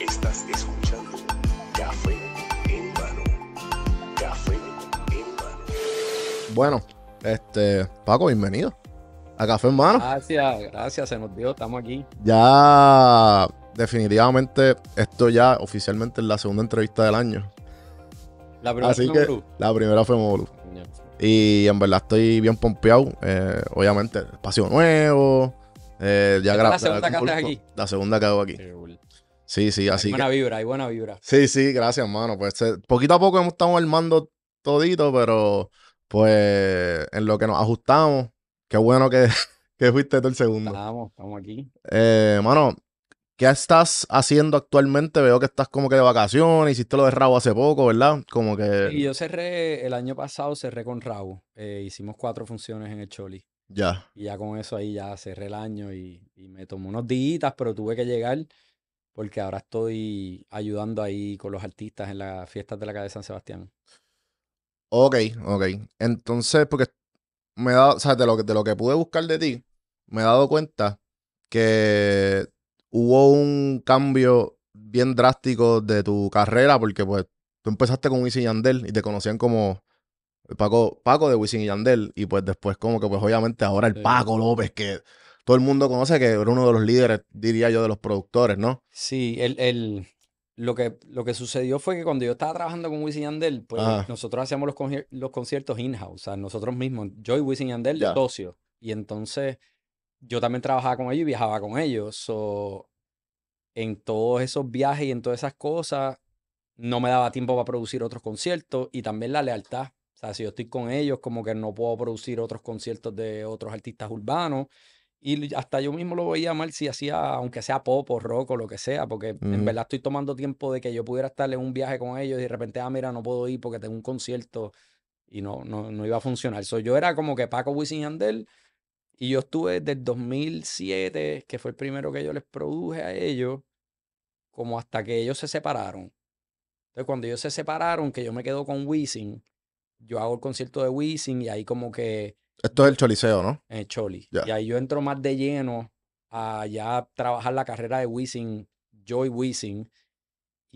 Estás escuchando Café en Café en Bueno, este, Paco, bienvenido a Café en mano. Gracias, gracias, se nos dio, estamos aquí. Ya definitivamente esto ya oficialmente es la segunda entrevista del año. La primera Así fue que la primera fue Y en verdad estoy bien pompeado. Eh, obviamente, espacio nuevo. Eh, ya grabé. La segunda que aquí. La segunda que hago aquí. Sí, sí, así. buena vibra, hay buena vibra. Sí, sí, gracias, hermano. Pues eh, poquito a poco hemos estado armando todito, pero pues en lo que nos ajustamos, qué bueno que, fuiste tú el segundo. Estamos, estamos aquí. mano, ¿Qué estás haciendo actualmente? Veo que estás como que de vacaciones, hiciste lo de Rabo hace poco, ¿verdad? Como que... Y yo cerré, el año pasado cerré con Raúl. Eh, hicimos cuatro funciones en el Choli. Ya. Y ya con eso ahí ya cerré el año y, me tomó unos días, pero tuve que llegar porque ahora estoy ayudando ahí con los artistas en las fiestas de la calle San Sebastián. Ok, ok. Entonces, porque me he dado, o sea, de lo, que, de lo que pude buscar de ti, me he dado cuenta que hubo un cambio bien drástico de tu carrera porque pues tú empezaste con Wisin y Yandel y te conocían como Paco, de Wisin y Yandel y pues después como que pues obviamente ahora el Paco López que todo el mundo conoce que era uno de los líderes, diría yo, de los productores, ¿no? Sí, el, el, lo, que, lo que sucedió fue que cuando yo estaba trabajando con Wisin Yandel, pues nosotros hacíamos los, los conciertos in-house, o sea, nosotros mismos, yo y Wisin Yandel, socios. Y entonces yo también trabajaba con ellos y viajaba con ellos. So, en todos esos viajes y en todas esas cosas, no me daba tiempo para producir otros conciertos y también la lealtad. O sea, si yo estoy con ellos, como que no puedo producir otros conciertos de otros artistas urbanos. Y hasta yo mismo lo veía mal si hacía, aunque sea pop o rock o lo que sea, porque en mm. verdad estoy tomando tiempo de que yo pudiera estar en un viaje con ellos y de repente, ah, mira, no puedo ir porque tengo un concierto y no, no, no iba a funcionar. So, yo era como que Paco Wisin Yandel y yo estuve desde el 2007, que fue el primero que yo les produje a ellos, como hasta que ellos se separaron. Entonces, cuando ellos se separaron, que yo me quedo con Wisin, yo hago el concierto de Wisin y ahí como que... Esto es el choliceo, ¿no? El Choli. Y ahí yo entro más de lleno a ya trabajar la carrera de Wisin, Joy Wisin.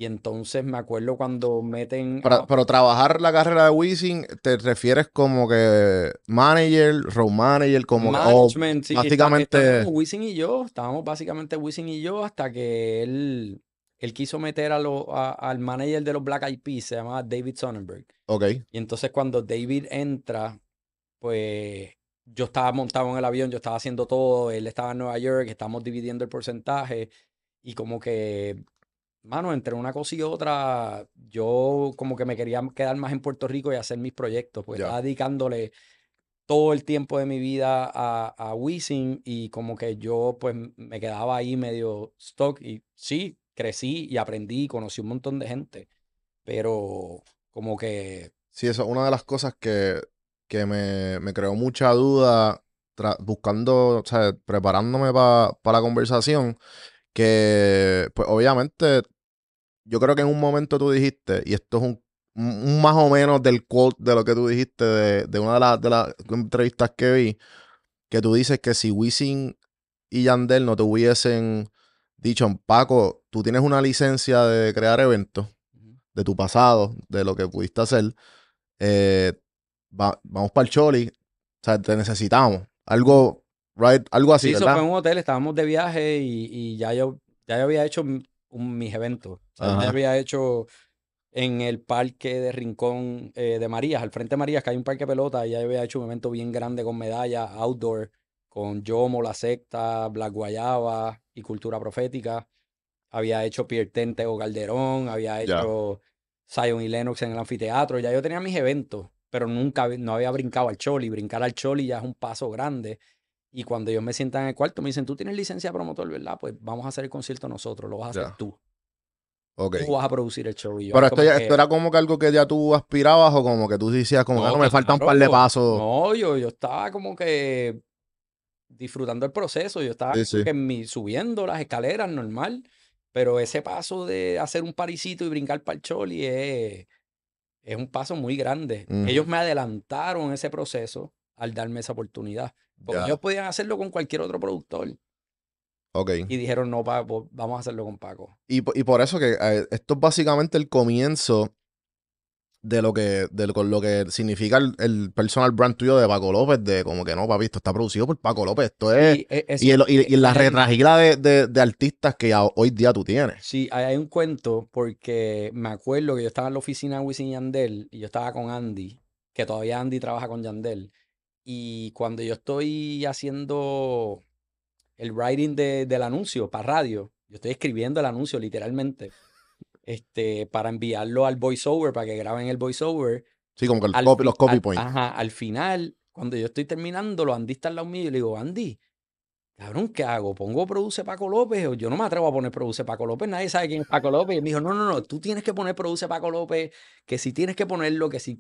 Y entonces me acuerdo cuando meten. Pero, trabajar la carrera de Wisin, ¿te refieres como que manager, road manager, como. Management, sí, básicamente. Wizzing y yo, estábamos básicamente Wisin y yo hasta que él, él quiso meter a lo, al manager de los Black Eyed Peas, se llamaba David Sonnenberg. Ok. Y entonces cuando David entra, pues yo estaba montado en el avión, yo estaba haciendo todo, él estaba en Nueva York, estábamos dividiendo el porcentaje y como que mano, entre una cosa y otra, yo como que me quería quedar más en Puerto Rico y hacer mis proyectos, pues dedicándole todo el tiempo de mi vida a, a Wisin y como que yo pues me quedaba ahí medio stock y sí, crecí y aprendí y conocí un montón de gente, pero como que... Sí, eso es una de las cosas que, que me, creó mucha duda buscando, o sea, preparándome para la conversación, que, pues obviamente, yo creo que en un momento tú dijiste, y esto es un, más o menos del quote de lo que tú dijiste de, de una de las, de entrevistas que vi, que tú dices que si Wisin y Yandel no te hubiesen dicho, Paco, tú tienes una licencia de crear eventos, de tu pasado, de lo que pudiste hacer, eh, vamos para el Choli, o sea, te necesitamos. Algo right? Algo así. eso fue en un hotel, estábamos de viaje y, ya, yo, ya había hecho mis eventos. ya había hecho en el parque de Rincón eh, de Marías, al frente de Marías, que hay un parque de pelota, ya yo había hecho un evento bien grande con Medalla outdoor, con Yomo, La Secta, Black Guayaba y Cultura Profética. Había hecho Pierre Tente o Calderón, había hecho Zion y Lennox en el anfiteatro. Ya yo tenía mis eventos, pero nunca no había brincado al Choli. Brincar al Choli ya es un paso grande. Y cuando ellos me sientan en el cuarto, me dicen, tú tienes licencia de promotor, ¿verdad? Pues vamos a hacer el concierto nosotros, lo vas a hacer tú. Okay. Tú vas a producir el show. Pero esto, era como que algo que ya tú aspirabas o como que tú decías, como ah, me falta un par de pasos. No, yo, yo estaba como que disfrutando el proceso, yo estaba en subiendo las escaleras normal, pero ese paso de hacer un parisito y brincar para el choli es, es un paso muy grande. Ellos me adelantaron ese proceso al darme esa oportunidad. Porque ellos podían hacerlo con cualquier otro productor. Okay. Y dijeron, no, pues, vamos a hacerlo con Paco. Y, por eso que eh, esto es básicamente el comienzo de lo que, que significa el, personal brand tuyo de Paco López, de como que no, papi, esto está producido por Paco López. E, y, y, la retragila de, artistas que hoy día tú tienes. Sí, hay un cuento porque me acuerdo que yo estaba en la oficina de Wisin Yandel y yo estaba con Andy, que todavía Andy trabaja con Yandel. Y cuando yo estoy haciendo el writing del anuncio para radio, yo estoy escribiendo el anuncio literalmente este, para enviarlo al voiceover, para que graben el voiceover. Sí, como que los copy points. al final, cuando yo estoy terminando, Andy está al lado mío y le digo, Andy, cabrón, ¿qué hago? ¿Pongo Produce Paco López? yo no me atrevo a poner Produce Paco López, nadie sabe quién es Paco López. Y me dijo, no, no, no, tú tienes que poner Produce Paco López, que si tienes que ponerlo, que si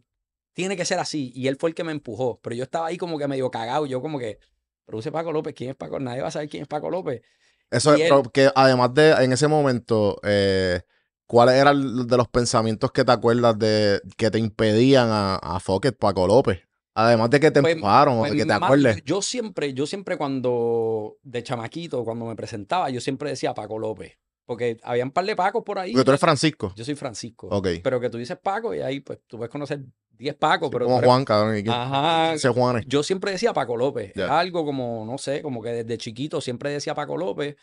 tiene que ser así. Y él fue el que me empujó. Pero yo estaba ahí como que medio cagado. Yo como que, produce Paco López, ¿quién es Paco? Nadie va a saber quién es Paco López. Eso es, que además de en ese momento, eh, ¿cuáles eran de los pensamientos que te acuerdas de que te impedían a, a Paco López? Además de que te pues, empujaron pues, que te acuerdes. Yo siempre, yo siempre cuando, de chamaquito, cuando me presentaba, yo siempre decía Paco López. Porque había un par de Pacos por ahí. Porque tú eres pues Francisco. Yo soy Francisco. Ok. Pero que tú dices Paco y ahí pues tú puedes conocer 10 Paco, pero. Como Juan, cabrón. Juanes. Yo siempre decía Paco López. Algo como, no sé, como que desde chiquito siempre decía Paco López.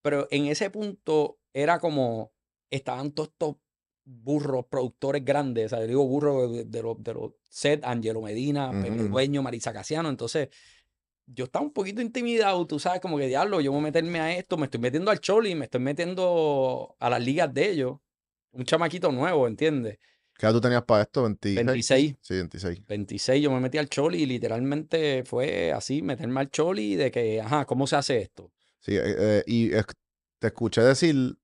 Pero en ese punto era como. Estaban todos estos burros, productores grandes. O sea, digo burros de, los de los set Angelo Medina, uh Dueño, Marisa Casiano. Entonces, yo estaba un poquito intimidado, tú sabes, como que diablo, yo voy a meterme a esto, me estoy metiendo al Choli, me estoy metiendo a las ligas de ellos. Un chamaquito nuevo, ¿entiendes? ¿Qué edad tú tenías para esto? 26. 26. Eh? Sí, 26. 26, yo me metí al choli y literalmente fue así, meterme al choli de que, ajá, ¿cómo se hace esto? Sí, eh, eh, y te escuché decir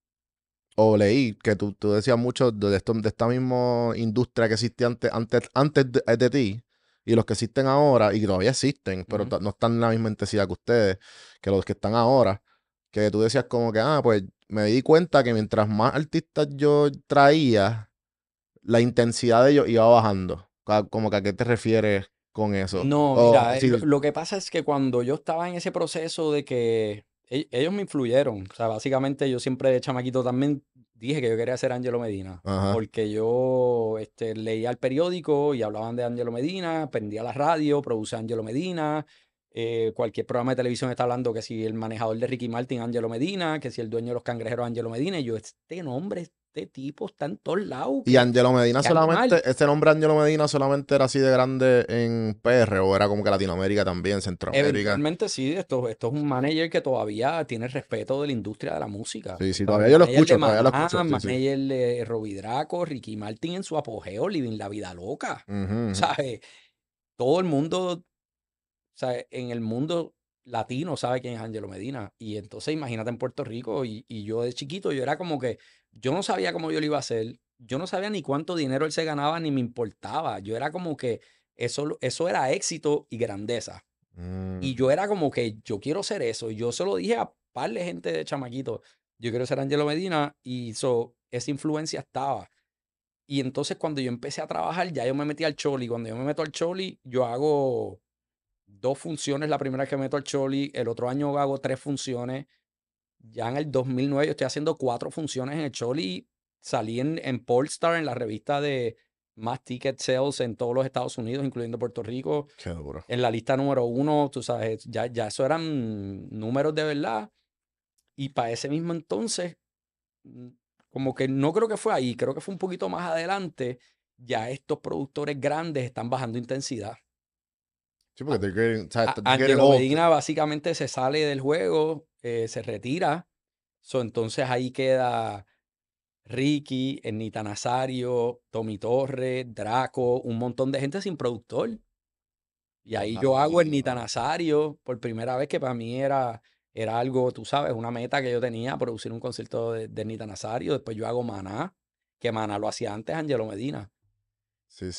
o leí que tú, decías mucho de, de esta misma industria que existía antes, antes, antes de, ti y los que existen ahora, y que todavía existen, pero no están en la misma intensidad que ustedes, que los que están ahora, que tú decías como que, ah, pues me di cuenta que mientras más artistas yo traía, la intensidad de ellos iba bajando. Como que a qué te refieres con eso. No, mira, eh, lo que pasa es que cuando yo estaba en ese proceso de que e, ellos me influyeron, o sea, básicamente yo siempre de chamaquito también dije que yo quería ser Angelo Medina, porque yo este, leía el periódico y hablaban de Angelo Medina, prendía la radio, producía Angelo Medina, eh, cualquier programa de televisión está hablando que si el manejador de Ricky Martin, Angelo Medina, que si el dueño de los cangrejeros, Angelo Medina, y yo, este nombre este tipo está en todos lados. Y Angelo Medina solamente, este nombre Angelo Medina solamente era así de grande en PR o era como que Latinoamérica también, Centroamérica. Realmente sí, esto, esto es un manager que todavía tiene respeto de la industria de la música. Sí, sí, todavía, yo lo escucho, todavía lo escucho. manager de Robbie Draco, Ricky Martin en su apogeo, Living la Vida Loca. O sea, eh, Todo el mundo, En el mundo latino sabe quién es Angelo Medina. Y entonces imagínate en Puerto Rico y, y yo de chiquito, yo era como que, yo no sabía cómo yo lo iba a hacer. Yo no sabía ni cuánto dinero él se ganaba ni me importaba. Yo era como que eso, eso era éxito y grandeza. Y mm. yo era como que yo quiero ser eso. Y yo se lo dije a par de gente de chamaquito. Yo quiero ser Angelo Medina. Y eso esa influencia estaba. Y entonces cuando yo empecé a trabajar, ya yo me metí al choli. Cuando yo me meto al choli, yo hago dos funciones. La primera que meto al choli, el otro año hago tres funciones. Ya en el 2009 yo estoy haciendo cuatro funciones en el Choli. Salí en, en Polestar, en la revista de más ticket sales en todos los Estados Unidos, incluyendo Puerto Rico. Qué duro. En la lista número uno, tú sabes, ya, ya eso eran números de verdad. Y para ese mismo entonces, mm, como que no creo que fue ahí, creo que fue un poquito más adelante, ya estos productores grandes están bajando intensidad. Sí, porque te O sea, Medina básicamente se sale del juego eh, se retira. entonces ahí queda Ricky, Ernita Nazario, Tommy Torres, Draco, un montón de gente sin productor. Y pues ahí yo hago El Nazario por primera vez, que para mí era, era algo, tú sabes, una meta que yo tenía, producir un concierto de, de Después yo hago Maná, que Maná lo hacía antes Angelo Medina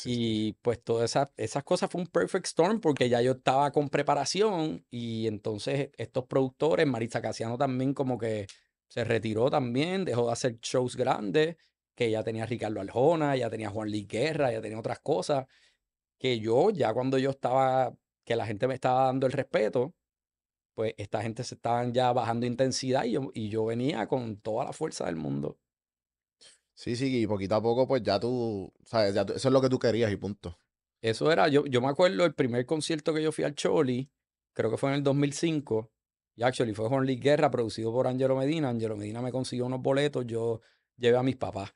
y pues todas esa, esas cosas fue un perfect storm porque ya yo estaba con preparación y entonces estos productores, Marisa Casiano también como que se retiró también, dejó de hacer shows grandes, que ya tenía Ricardo Aljona, ya tenía Juan Luis Guerra, ya tenía otras cosas, que yo ya cuando yo estaba, que la gente me estaba dando el respeto, pues esta gente se estaban ya bajando intensidad y yo, y yo venía con toda la fuerza del mundo. Sí, sí, y poquito a poco, pues ya tú, sabes, ya eso es lo que tú querías y punto. Eso era, yo, yo me acuerdo el primer concierto que yo fui al Choli, creo que fue en el 2005, y actually fue con Guerra, producido por Angelo Medina. Angelo Medina me consiguió unos boletos, yo llevé a mis papás.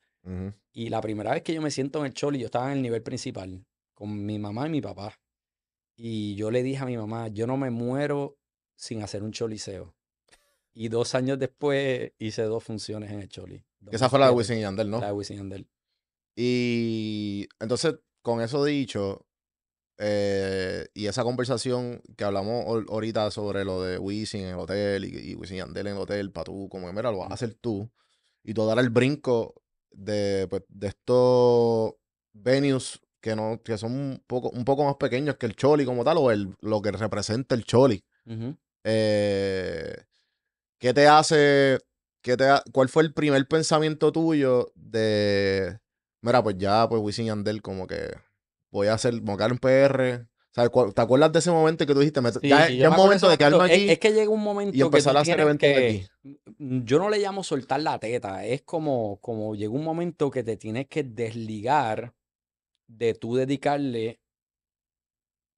Y la primera vez que yo me siento en el Choli, yo estaba en el nivel principal, con mi mamá y mi papá. Y yo le dije a mi mamá, yo no me muero sin hacer un choliseo. Y dos años después hice dos funciones en el Choli esa fue la de Wisin y Yandel, ¿no? La de Wisin y Yandel. Y entonces, con eso dicho, eh, y esa conversación que hablamos ahorita sobre lo de Wisin en el hotel y, Wisin y Yandel en el hotel, para tú, como que mira, lo vas a hacer tú. Y tú dar el brinco de, pues, estos venues que, no, que son un poco, un poco más pequeños que el Choli como tal, o el, lo que representa el Choli. Eh, ¿Qué te hace ¿qué te ¿cuál fue el primer pensamiento tuyo de, mira, pues ya, pues Wisin Andel como que voy a hacer, mocar un PR, ¿Te acuerdas de ese momento que tú dijiste? ya, es momento de quedarme aquí. Es, que llega un momento y empezar a hacer mm, Yo no le llamo soltar la teta. Es como, como llega un momento que te tienes que desligar de tú dedicarle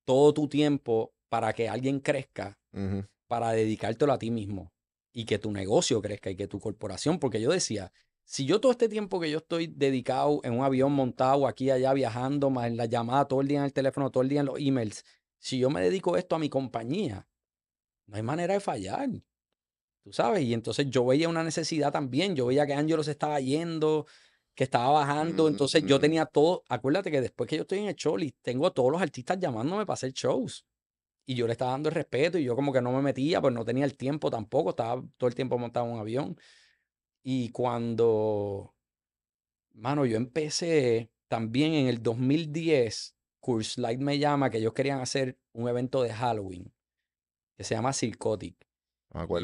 todo tu tiempo para que alguien crezca, para dedicártelo a ti mismo y que tu negocio crezca y que tu corporación, porque yo decía, si yo todo este tiempo que yo estoy dedicado en un avión montado aquí allá viajando, más en la llamada todo el día en el teléfono, todo el día en los emails, si yo me dedico esto a mi compañía, no hay manera de fallar. Tú sabes, y entonces yo veía una necesidad también, yo veía que Angelo se estaba yendo, que estaba bajando, entonces yo mm. tenía todo, acuérdate que después que yo estoy en el show, tengo a todos los artistas llamándome para hacer shows. Y yo le estaba dando el respeto y yo como que no me metía, pues no tenía el tiempo tampoco, estaba todo el tiempo montado en un avión. Y cuando, mano, yo empecé también en el 2010, Curse Light me llama que ellos querían hacer un evento de Halloween que se llama Circotic.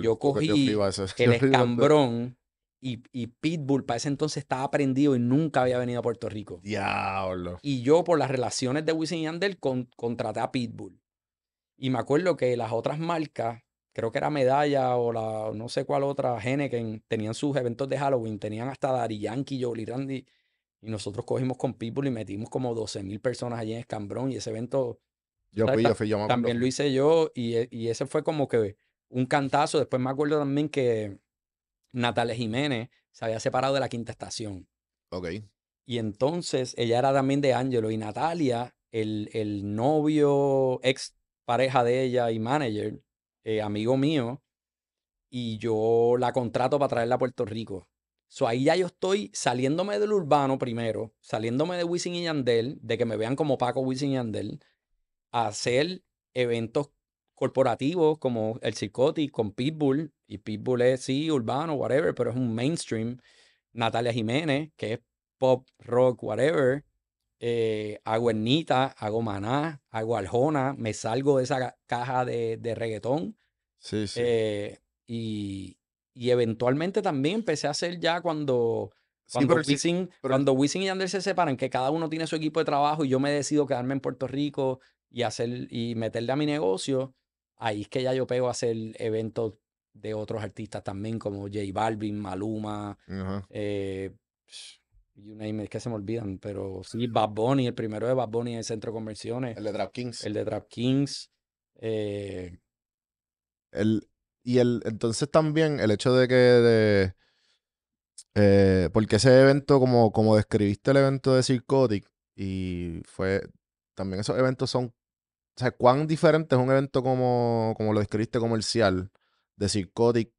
yo cogí el escambrón y, y, Pitbull para ese entonces estaba aprendido y nunca había venido a Puerto Rico. Diablo. Y yo, por las relaciones de Wisin y Yandel, contraté a Pitbull. Y me acuerdo que las otras marcas, creo que era Medalla o la no sé cuál otra, que tenían sus eventos de Halloween, tenían hasta Dari Yankee, Jolly Randy. Y nosotros cogimos con People y metimos como 12 mil personas allí en Escambrón. Y ese evento. Yo También lo hice yo. Eh, y, ese fue como que un cantazo. Después me acuerdo también que Natalia Jiménez se había separado de la quinta estación. Ok. Y entonces ella era también de Angelo y Natalia, el, el novio, ex pareja de ella y manager, eh, amigo mío, y yo la contrato para traerla a Puerto Rico. So, ahí ya yo estoy saliéndome del urbano primero, saliéndome de Wisin y Yandel, de que me vean como Paco Wisin y Yandel, a hacer eventos corporativos como el Circoti con Pitbull, y Pitbull es sí, urbano, whatever, pero es un mainstream. Natalia Jiménez, que es pop, rock, whatever, eh, hago Ernita, hago Maná, hago Aljona, me salgo de esa caja de, reggaetón. Eh, y, eventualmente también empecé a hacer ya cuando, cuando, Wisin, y Yandel se separan, que cada uno tiene su equipo de trabajo y yo me decido quedarme en Puerto Rico y, hacer, y meterle a mi negocio, ahí es que ya yo pego a hacer eventos de otros artistas también como J Balvin, Maluma, y you name it, que se me olvidan, pero sí, Bad Bunny, el primero de Bad Bunny en el centro de conversiones. El de Kings. El de DraftKings. Eh... y el, entonces también el hecho de que... De, eh, porque ese evento, como, como describiste el evento de Circotic, y fue... También esos eventos son... O sea, ¿cuán diferente es un evento como, como lo describiste comercial de Circotic,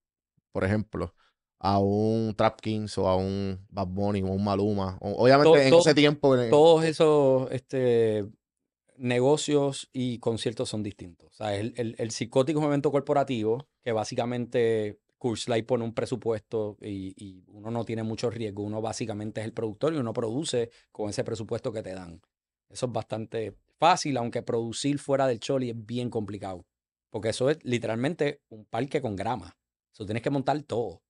por ejemplo? a un Trap Kings o a un Bad Bunny o un Maluma. obviamente en ese tiempo. Eh, todos esos este, negocios y conciertos son distintos. O sea, el, psicótico es un evento corporativo que básicamente y pone un presupuesto y, y, uno no tiene mucho riesgo. Uno básicamente es el productor y uno produce con ese presupuesto que te dan. Eso es bastante fácil, aunque producir fuera del choli es bien complicado. Porque eso es literalmente un parque con grama. Eso tienes que montar todo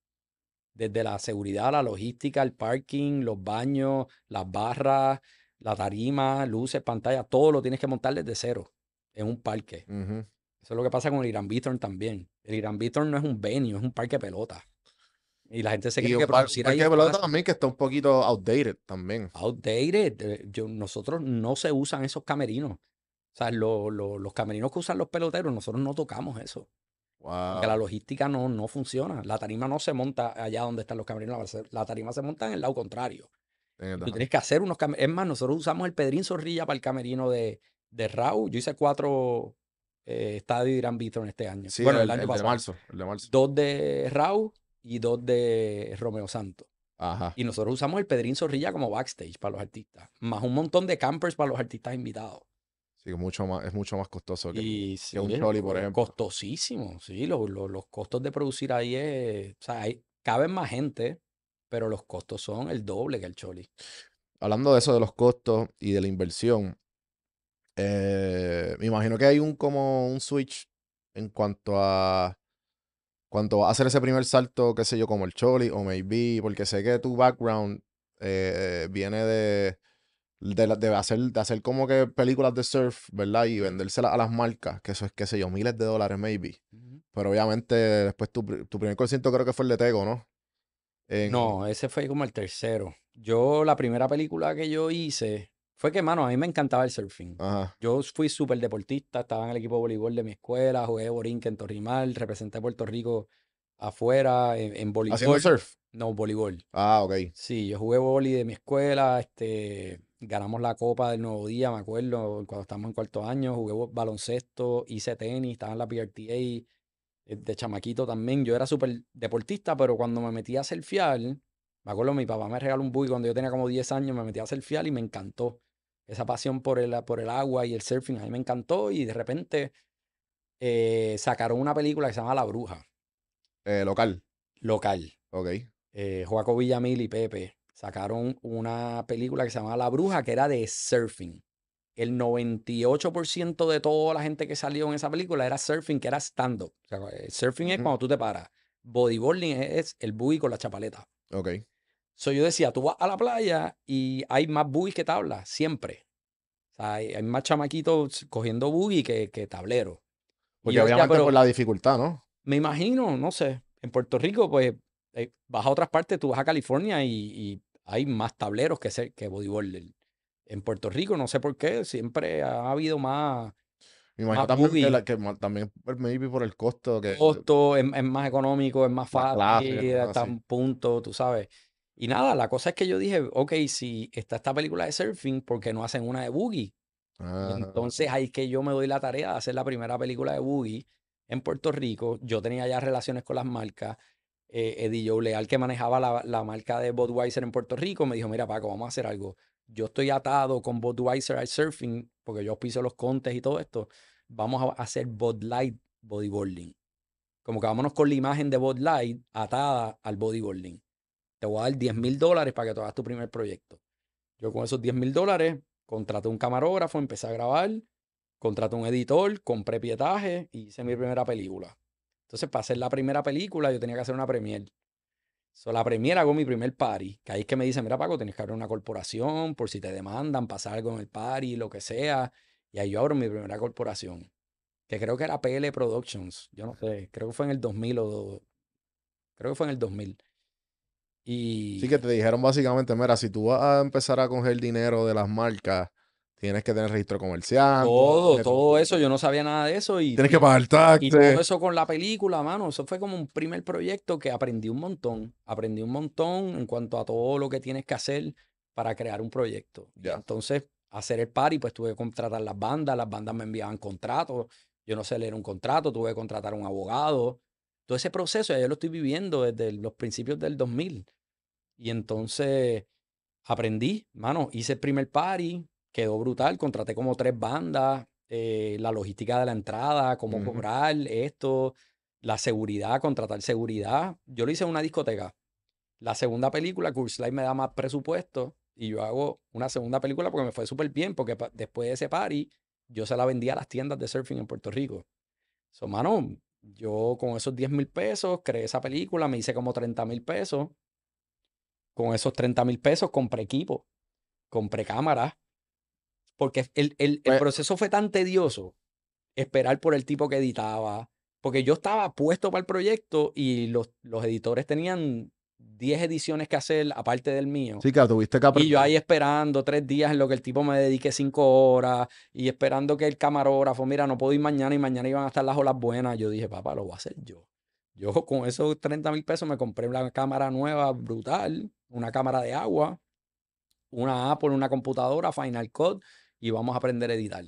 desde la seguridad, la logística, el parking, los baños, las barras, la tarima, luces, pantalla, todo lo tienes que montar desde cero en un parque. Eso es lo que pasa con el Irán también. El Irán no es un venue, es un parque de pelota. Y la gente se cree que par producir parque de pelota también que está un poquito outdated también. Outdated. Eh, yo, nosotros no se usan esos camerinos. O sea, los camerinos que usan los peloteros, nosotros no tocamos eso la logística no, no funciona. La tarima no se monta allá donde están los camerinos. La tarima se monta en el lado contrario. Tú tienes que hacer unos camerinos. Es más, nosotros usamos el Pedrín Zorrilla para el camerino de, de Raúl. Yo hice cuatro eh, estadios de Irán en este año. Sí, bueno, el, año pasado. De marzo, el Dos de Rau y dos de Romeo Santo Y nosotros usamos el Pedrín Zorrilla como backstage para los artistas, más un montón de campers para los artistas invitados. Sí, mucho más, es mucho más costoso que, un Choli, por ejemplo. Costosísimo, sí. los costos de producir ahí es. O sea, caben más gente, pero los costos son el doble que el choli. Hablando de eso, de los costos y de la inversión, eh, me imagino que hay un como un switch en cuanto a cuanto hacer ese primer salto, qué sé yo, como el choli o maybe, porque sé que tu background eh, eh, viene de de, de, hacer, de hacer como que películas de surf, ¿verdad? Y vendérselas a las marcas, que eso es, qué sé yo, miles de dólares, maybe. Pero obviamente, después tu, primer concierto creo que fue el de Tego, ¿no? No, ese fue como el tercero. Yo, la primera película que yo hice fue que, mano, a mí me encantaba el surfing. Ajá. Yo fui súper deportista, estaba en el equipo de voleibol de mi escuela, jugué borinque en Torrimal, representé a Puerto Rico afuera en, en voleibol. ¿Haciendo surf? No, voleibol. Ah, ok. Sí, yo jugué voleibol de mi escuela, este ganamos la Copa del Nuevo Día, me acuerdo, cuando estábamos en cuarto año, jugué baloncesto, hice tenis, estaba en la PRTA eh, de chamaquito también. Yo era súper deportista, pero cuando me metí a surfear, me acuerdo, mi papá me regaló un bui cuando yo tenía como 10 años, me metí a surfear y me encantó. Esa pasión por el, por el agua y el surfing, a mí me encantó y de repente eh, sacaron una película que se llama La Bruja. Eh, local. Local. Ok. Eh, Joaco Villamil y Pepe sacaron una película que se llamaba La Bruja, que era de surfing. El 98% de toda la gente que salió en esa película era surfing, que era stand-up. O sea, eh, surfing es cuando tú te paras. Bodyboarding e-, es el buggy con la chapaleta. Ok. So yo decía, tú vas a la playa y hay más buggy que tabla siempre. O sea, hay, más chamaquitos cogiendo buggy que, que tablero. Porque obviamente por la dificultad, ¿no? Me imagino, no sé. En Puerto Rico, pues, eh, vas a otras partes, tú vas a California y hay más tableros que, ser, que bodyboarder. En Puerto Rico, no sé por qué, siempre ha habido más. Imagínate también, que, también por el costo. Que, costo es, más económico, es más fácil, hasta un punto, tú sabes. Y nada, la cosa es que yo dije, ok, si está esta película de surfing, ¿por qué no hacen una de Boogie? Ah. Entonces ahí es que yo me doy la tarea de hacer la primera película de Boogie en Puerto Rico. Yo tenía ya relaciones con las marcas. Eh, Eddie Leal, que manejaba la, marca de Budweiser en Puerto Rico, me dijo, mira Paco, vamos a hacer algo. Yo estoy atado con Budweiser al surfing, porque yo piso los contes y todo esto. Vamos a hacer Bud Light bodyboarding. Como que vámonos con la imagen de Bud Light atada al bodyboarding. Te voy a dar 10 mil dólares para que tú hagas tu primer proyecto. Yo con esos 10 mil dólares contraté un camarógrafo, empecé a grabar, contraté un editor, compré pietaje y hice mi primera película. Entonces, para hacer la primera película, yo tenía que hacer una premier. So, la premier hago mi primer party, que ahí es que me dicen, mira Paco, tienes que abrir una corporación por si te demandan, pasar algo en el party, lo que sea. Y ahí yo abro mi primera corporación, que creo que era PL Productions, yo no sé, creo que fue en el 2000 o... Creo que fue en el 2000. Y... Sí, que te dijeron básicamente, mira, si tú vas a empezar a coger dinero de las marcas, Tienes que tener registro comercial. Todo, todo, eso. Yo no sabía nada de eso. Y, Tienes que pagar taxes. Y todo eso con la película, mano. Eso fue como un primer proyecto que aprendí un montón. Aprendí un montón en cuanto a todo lo que tienes que hacer para crear un proyecto. Entonces, hacer el party, pues tuve que contratar las bandas. Las bandas me enviaban contratos. Yo no sé leer un contrato. Tuve que contratar un abogado. Todo ese proceso, yo lo estoy viviendo desde los principios del 2000. Y entonces aprendí, mano. Hice el primer party quedó brutal. Contraté como tres bandas, eh, la logística de la entrada, cómo cobrar esto, la seguridad, contratar seguridad. Yo lo hice en una discoteca. La segunda película, Cool Slide me da más presupuesto y yo hago una segunda película porque me fue súper bien, porque después de ese party yo se la vendía a las tiendas de surfing en Puerto Rico. So, mano, yo con esos 10 mil pesos creé esa película, me hice como 30 mil pesos. Con esos 30 mil pesos compré equipo, compré cámaras, porque el, el, pues proceso fue tan tedioso, esperar por el tipo que editaba, porque yo estaba puesto para el proyecto y los, los editores tenían 10 ediciones que hacer aparte del mío. Sí, claro, tuviste que Y yo ahí esperando tres días en lo que el tipo me dedique cinco horas y esperando que el camarógrafo, mira, no puedo ir mañana y mañana iban a estar las olas buenas. Yo dije, papá, lo voy a hacer yo. Yo con esos 30 mil pesos me compré una cámara nueva, brutal, una cámara de agua, una Apple, una computadora, Final Cut y vamos a aprender a editar.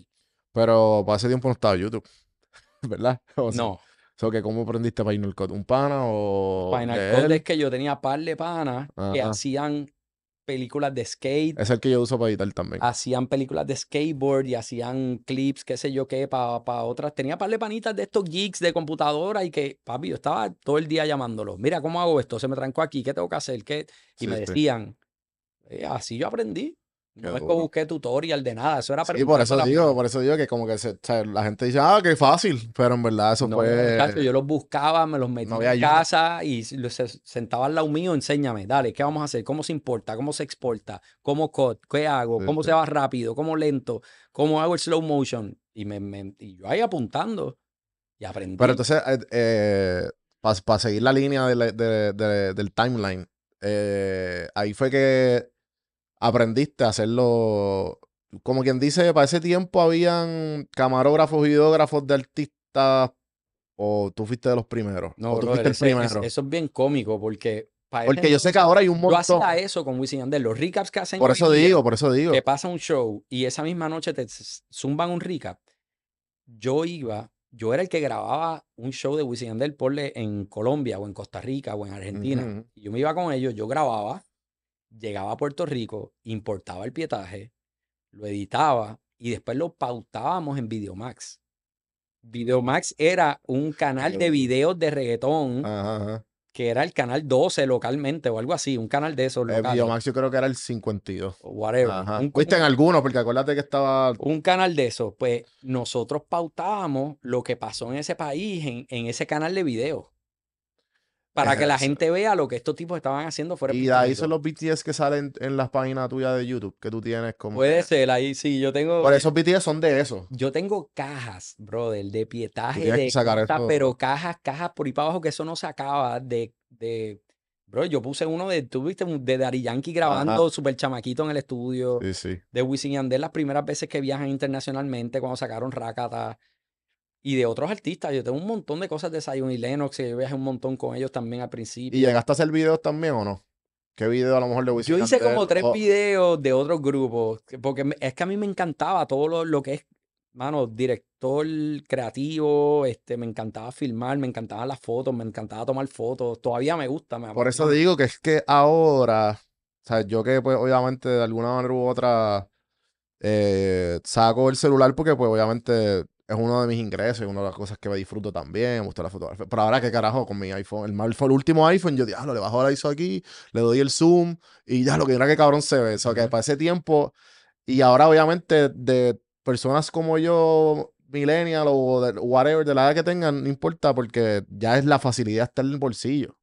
Pero para ese tiempo no estaba YouTube, ¿verdad? O no. que ¿Cómo aprendiste Final Cut? ¿Un pana o...? Final es que yo tenía par de panas que hacían películas de skate. Es el que yo uso para editar también. Hacían películas de skateboard y hacían clips, qué sé yo qué, para otras. Tenía par de panitas de estos geeks de computadora y que, papi, yo estaba todo el día llamándolos. Mira, ¿cómo hago esto? Se me trancó aquí, ¿qué tengo que hacer? ¿Qué? Y me decían, eh, así yo aprendí no es busqué tutorial de nada, eso era Y por eso digo, por eso digo que como que la gente dice, ah, qué fácil, pero en verdad eso no, fue... yo los buscaba, me los metía en casa y se sentaba al lado mío, enséñame, dale, ¿qué vamos a hacer? ¿Cómo se importa? ¿Cómo se exporta? ¿Cómo cut? ¿Qué hago? ¿Cómo se va rápido? ¿Cómo lento? ¿Cómo hago el slow motion? Y, me, y yo ahí apuntando y aprendí. Pero entonces, eh, eh, para seguir la línea del timeline, eh, ahí fue que aprendiste a hacerlo. Como quien dice, para ese tiempo habían camarógrafos, videógrafos de artistas, o tú fuiste de los primeros. No, tú fuiste el primero. eso es bien cómico porque. porque yo sé que ahora hay un montón. eso con Wisin Los recaps que hacen. Por eso digo, por eso digo. Te pasa un show y esa misma noche te zumban un recap. Yo iba yo era el que grababa un show de Wisin Yandel en Colombia o en Costa Rica o en Argentina. yo me iba con ellos, yo grababa llegaba a Puerto Rico, importaba el pietaje, lo editaba y después lo pautábamos en Videomax. Videomax era un canal de videos de reggaetón. Que era el canal 12 localmente o algo así, un canal de esos. Eh, locales. Videomax yo creo que era el 52. O whatever. Un, Fuiste en alguno, porque acuérdate que estaba. Un canal de esos. Pues nosotros pautábamos lo que pasó en ese país, en, en ese canal de videos para que la gente vea lo que estos tipos estaban haciendo fuera Y de ahí son los BTS que salen en las páginas tuyas de YouTube que tú tienes como. Puede ser, ahí sí, yo tengo. Por esos BTS son de eso. Yo tengo cajas, brother, de pietaje, pero cajas, cajas por ahí para abajo que eso no se acaba de, de... Bro, yo puse uno de, tú viste, de Dari Yankee grabando Super chamaquito en el estudio. Sí, sí. De Wisin Yandel las primeras veces que viajan internacionalmente cuando sacaron Rakata y de otros artistas. Yo tengo un montón de cosas de Zion y Lennox, que yo viajé un montón con ellos también al principio. ¿Y llegaste a hacer videos también o no? ¿Qué video a lo mejor le voy a Yo hice como tres videos de otros grupos, porque es que a mí me encantaba todo lo, que es, mano, director creativo, este, me encantaba filmar, me encantaban las fotos, me encantaba tomar fotos, todavía me gusta. Me Por eso digo que es que ahora, o sea, yo que pues obviamente de alguna manera u otra eh, saco el celular porque pues obviamente es uno de mis ingresos, es una de las cosas que me disfruto también, me gusta la fotografía. Pero ahora qué carajo con mi iPhone, el, mal, el último iPhone, yo diablo, le bajo la ISO aquí, le doy el zoom y ya lo que era que cabrón se ve. O sea, que para ese tiempo y ahora obviamente de personas como yo millennial o whatever de la edad que tengan, no importa porque ya es la facilidad estar en el bolsillo.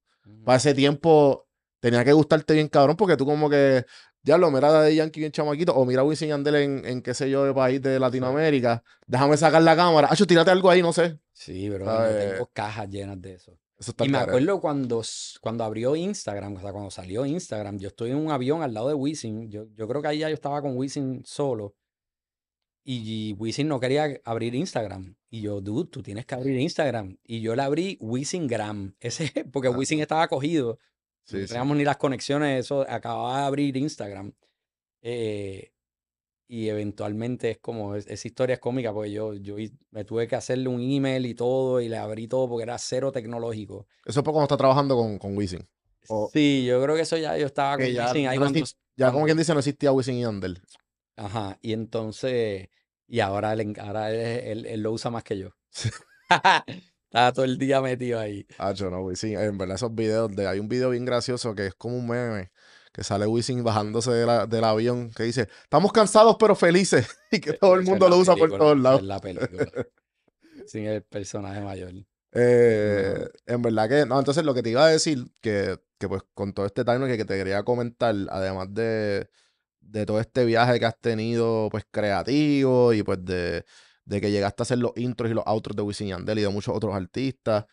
Para ese tiempo tenía que gustarte bien cabrón porque tú como que diablo, mira de Yankee bien chamaquito, o mira Wisin Yandel en, en qué sé yo, de país de Latinoamérica, déjame sacar la cámara, yo tírate algo ahí, no sé. Sí, pero tengo cajas llenas de eso. y me acuerdo cuando, cuando abrió Instagram, o sea, cuando salió Instagram, yo estoy en un avión al lado de Wisin, yo, yo creo que ahí ya yo estaba con Wisin solo, y Wisin no quería abrir Instagram. Y yo, dude, tú tienes que abrir Instagram. Y yo le abrí Wisingram. Ese, porque Wisin estaba cogido no teníamos ni las conexiones, eso acababa de abrir Instagram. Eh, y eventualmente es como, esa historia es cómica porque yo, yo me tuve que hacerle un email y todo y le abrí todo porque era cero tecnológico. Eso fue cuando está trabajando con, con Wisin. sí, yo creo que eso ya yo estaba con ya, Wisin. ya como quien dice, no existía Wisin y Ander. Ajá, y entonces, y ahora, él, ahora él lo usa más que yo. Estaba todo el día metido ahí. Ah, yo no, Wisin. En verdad, esos videos. De, hay un video bien gracioso que es como un meme. Que sale Wisin bajándose del avión. Que dice: Estamos cansados, pero felices. y que todo el mundo lo usa por todos lados. Es la película. Sin el personaje mayor. Eh, en verdad que. No, entonces lo que te iba a decir. Que, que pues con todo este timing que, que te quería comentar. Además de de todo este viaje que has tenido, pues creativo y pues de, de que llegaste a hacer los intros y los outros de Wisin Yandel y de muchos otros artistas.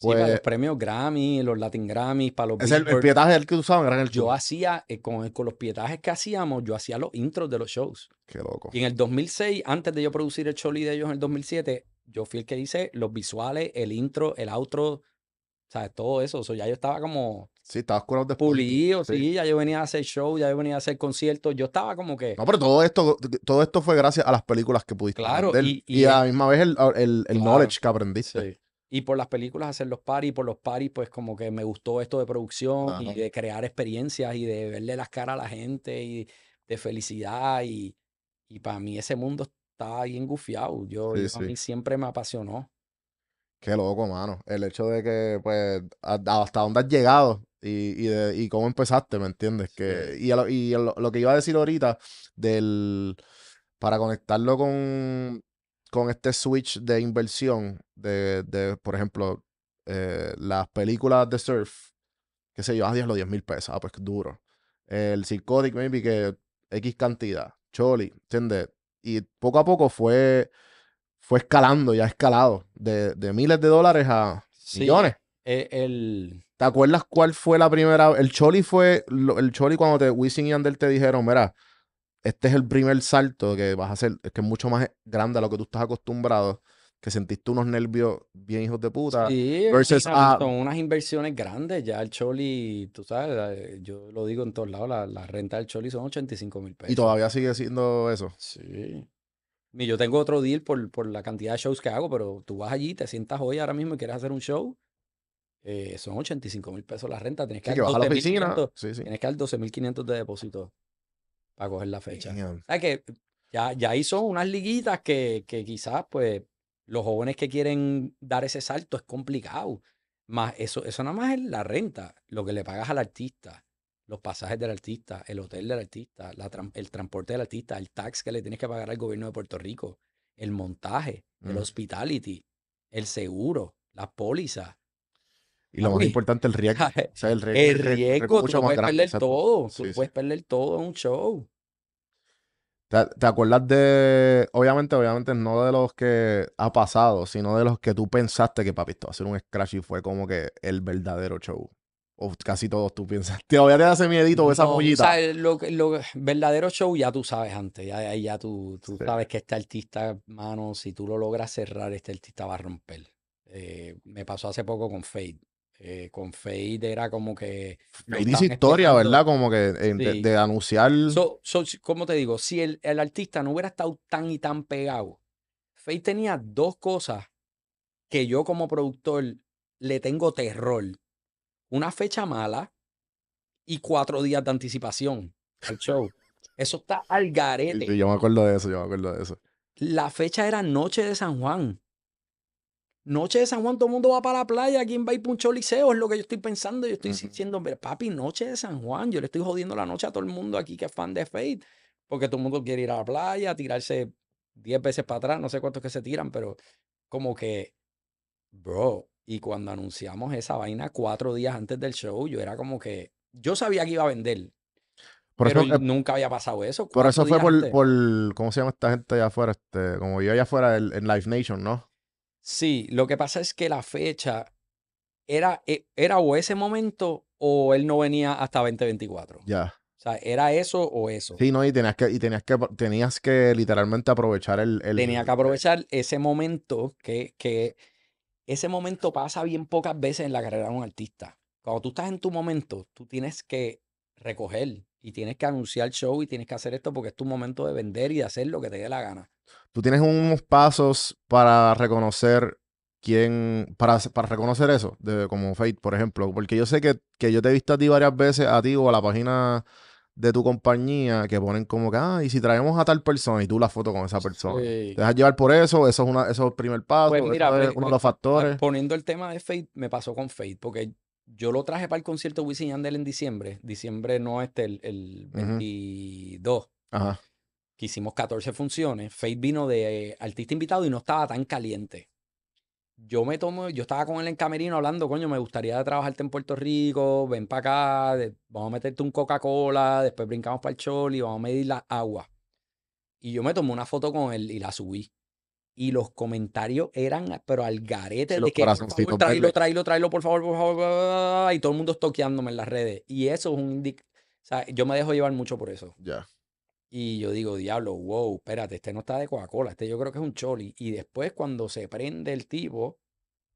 Pues, sí, para los pues premios Grammy, los Latin Grammys, para los. Es el, pietaje del que usaban, era el Yo hacía, eh, con, con, los pietajes que hacíamos, yo hacía los intros de los shows. Qué loco. Y en el 2006, antes de yo producir el show de ellos en el 2007, yo fui el que hice los visuales, el intro, el outro, ¿sabes? Todo eso. O sea, ya yo estaba como Sí, estabas curado después. Pulido, sí. ya yo venía a hacer show, ya yo venía a hacer conciertos. Yo estaba como que. No, pero todo esto, todo esto fue gracias a las películas que pudiste claro, Y, a la misma vez el, knowledge que aprendiste. Sí. Y por las películas hacer los paris, por los paris, pues como que me gustó esto de producción y de crear experiencias y de verle las caras a la gente y de felicidad. Y, para mí ese mundo estaba bien gufiado. Yo, a mí siempre me apasionó. Qué loco, mano. El hecho de que, pues, hasta dónde has llegado y, cómo empezaste, ¿me entiendes? Que, y, lo, que iba a decir ahorita del para conectarlo con, con este switch de inversión de, por ejemplo, eh, las películas de surf, qué sé yo, a 10 los 10 mil pesos, ah, pues duro. El Psychotic, maybe, que X cantidad, Choli, ¿entiendes? Y poco a poco fue, fue escalando, ya escalado, de, miles de dólares a millones. Eh, el, ¿Te acuerdas cuál fue la primera? El Choli fue. El Choli, cuando te, Wisin y Ander te dijeron, mira, este es el primer salto que vas a hacer, es que es mucho más grande a lo que tú estás acostumbrado, que sentiste unos nervios bien hijos de puta. Sí, son unas inversiones grandes, ya el Choli, tú sabes, yo lo digo en todos lados, la, renta del Choli son 85 mil pesos. Y todavía sigue siendo eso. Sí. yo tengo otro deal por, por la cantidad de shows que hago, pero tú vas allí, te sientas hoy ahora mismo y quieres hacer un show eh, son 85 mil pesos la renta. Tienes que, la Tienes que dar 12 mil 500 de depósito para coger la fecha. que ya, ya ahí unas liguitas que, quizás, pues, los jóvenes que quieren dar ese salto es complicado. Más eso, eso nada más es la renta, lo que le pagas al artista, los pasajes del artista, el hotel del artista, el transporte del artista, el tax que le tienes que pagar al gobierno de Puerto Rico, el montaje, el mm. hospitality, el seguro, la pólizas y lo más importante, el el, riesgo, el riesgo tú puedes perder todo. puedes perder todo en un show. ¿Te, acuerdas de, obviamente, obviamente no de los que ha pasado, sino de los que tú pensaste que papi, esto va a ser un scratch y fue como que el verdadero show? O casi todos tú piensas. te hace miedito o esa pollita. O sea, lo, verdadero show ya tú sabes antes. Ya, ya tú, tú sabes que este artista, mano, si tú lo logras cerrar, este artista va a romper. Eh, me pasó hace poco con Fade. Eh, con Fade era como que. Fade dice historia, ¿verdad? Como que eh, de, anunciar. ¿Cómo te digo, si el, artista no hubiera estado tan y tan pegado, Fade tenía dos cosas que yo como productor le tengo terror: una fecha mala y cuatro días de anticipación al show. Eso está al garete. yo me acuerdo de eso, yo me acuerdo de eso. La fecha era Noche de San Juan. Noche de San Juan, todo el mundo va para la playa, ¿quién va a ir puncho liceo? Es lo que yo estoy pensando. Yo estoy diciendo, papi, Noche de San Juan, yo le estoy jodiendo la noche a todo el mundo aquí que es fan de Fate. porque todo el mundo quiere ir a la playa, tirarse 10 veces para atrás, no sé cuántos que se tiran, pero como que, bro, y cuando anunciamos esa vaina cuatro días antes del show, yo era como que, yo sabía que iba a vender. pero eh, nunca había pasado eso. Por eso fue por, por, ¿cómo se llama esta gente allá afuera? Este, como yo allá afuera en Live Nation, ¿no? Sí, lo que pasa es que la fecha era, eh, era o ese momento o él no venía hasta 2024. Ya. O sea, era eso o eso. Sí, no, y tenías que, tenías que, tenías que literalmente aprovechar el, Tenía que aprovechar ese momento que, que ese momento pasa bien pocas veces en la carrera de un artista. Cuando tú estás en tu momento, tú tienes que recoger y tienes que anunciar el show y tienes que hacer esto porque es tu momento de vender y de hacer lo que te dé la gana. Tú tienes unos pasos para reconocer quién, para, para reconocer eso, de, como Fate, por ejemplo, porque yo sé que, yo te he visto a ti varias veces, a ti o a la página de tu compañía que ponen como que, ah, y si traemos a tal persona y tú la foto con esa persona. Te vas dejas llevar por eso, eso es, una, el primer paso, pues mira, eh, uno de eh, los factores. Poniendo el tema de Fate, me pasó con Fate, porque yo lo traje para el concierto Wisin Yandel en diciembre. Diciembre no este, el, el 22. Ajá. Que hicimos 14 funciones. Fate vino de artista invitado y no estaba tan caliente. Yo me tomo, yo estaba con él en camerino hablando, coño, me gustaría trabajarte en Puerto Rico, ven para acá, vamos a meterte un Coca-Cola, después brincamos para el choli, vamos a medir la agua. Y yo me tomé una foto con él y la subí y los comentarios eran, pero al garete, de que por favor, por favor, y todo el mundo toqueándome en las redes. Y eso es un... O sea, yo me dejo llevar mucho por eso. Ya. Y yo digo, diablo, wow, espérate, este no está de Coca-Cola, este yo creo que es un choli. Y después cuando se prende el tipo,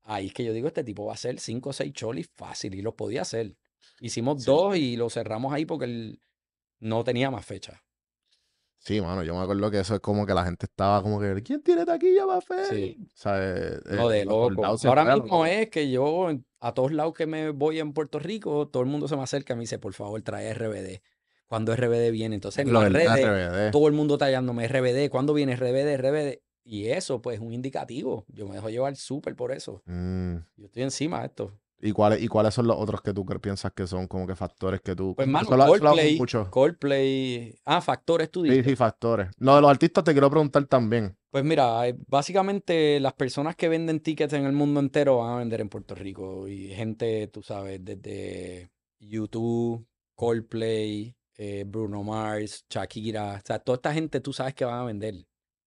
ahí es que yo digo, este tipo va a ser cinco o seis cholis fácil y los podía hacer. Hicimos dos y lo cerramos ahí porque él no tenía más fecha. Sí, mano, yo me acuerdo que eso es como que la gente estaba como que, ¿quién tiene taquilla para fe? Sí. no, eh, de loco. Ahora mismo es que yo, a todos lados que me voy en Puerto Rico, todo el mundo se me acerca y me dice, por favor, trae RBD. Cuando RBD viene, entonces en todo el mundo tallándome RBD, ¿cuándo viene RBD? RBD. Y eso, pues, es un indicativo. Yo me dejo llevar súper por eso. Mm. Yo estoy encima de esto. ¿Y cuáles, ¿Y cuáles son los otros que tú piensas que son como que factores que tú... Pues mano, Coldplay, Coldplay... Ah, factores tú dices. Sí, sí, factores. No de los artistas te quiero preguntar también. Pues mira, eh, básicamente las personas que venden tickets en el mundo entero van a vender en Puerto Rico. Y gente, tú sabes, desde YouTube, Coldplay, eh, Bruno Mars, Shakira. O sea, toda esta gente tú sabes que van a vender.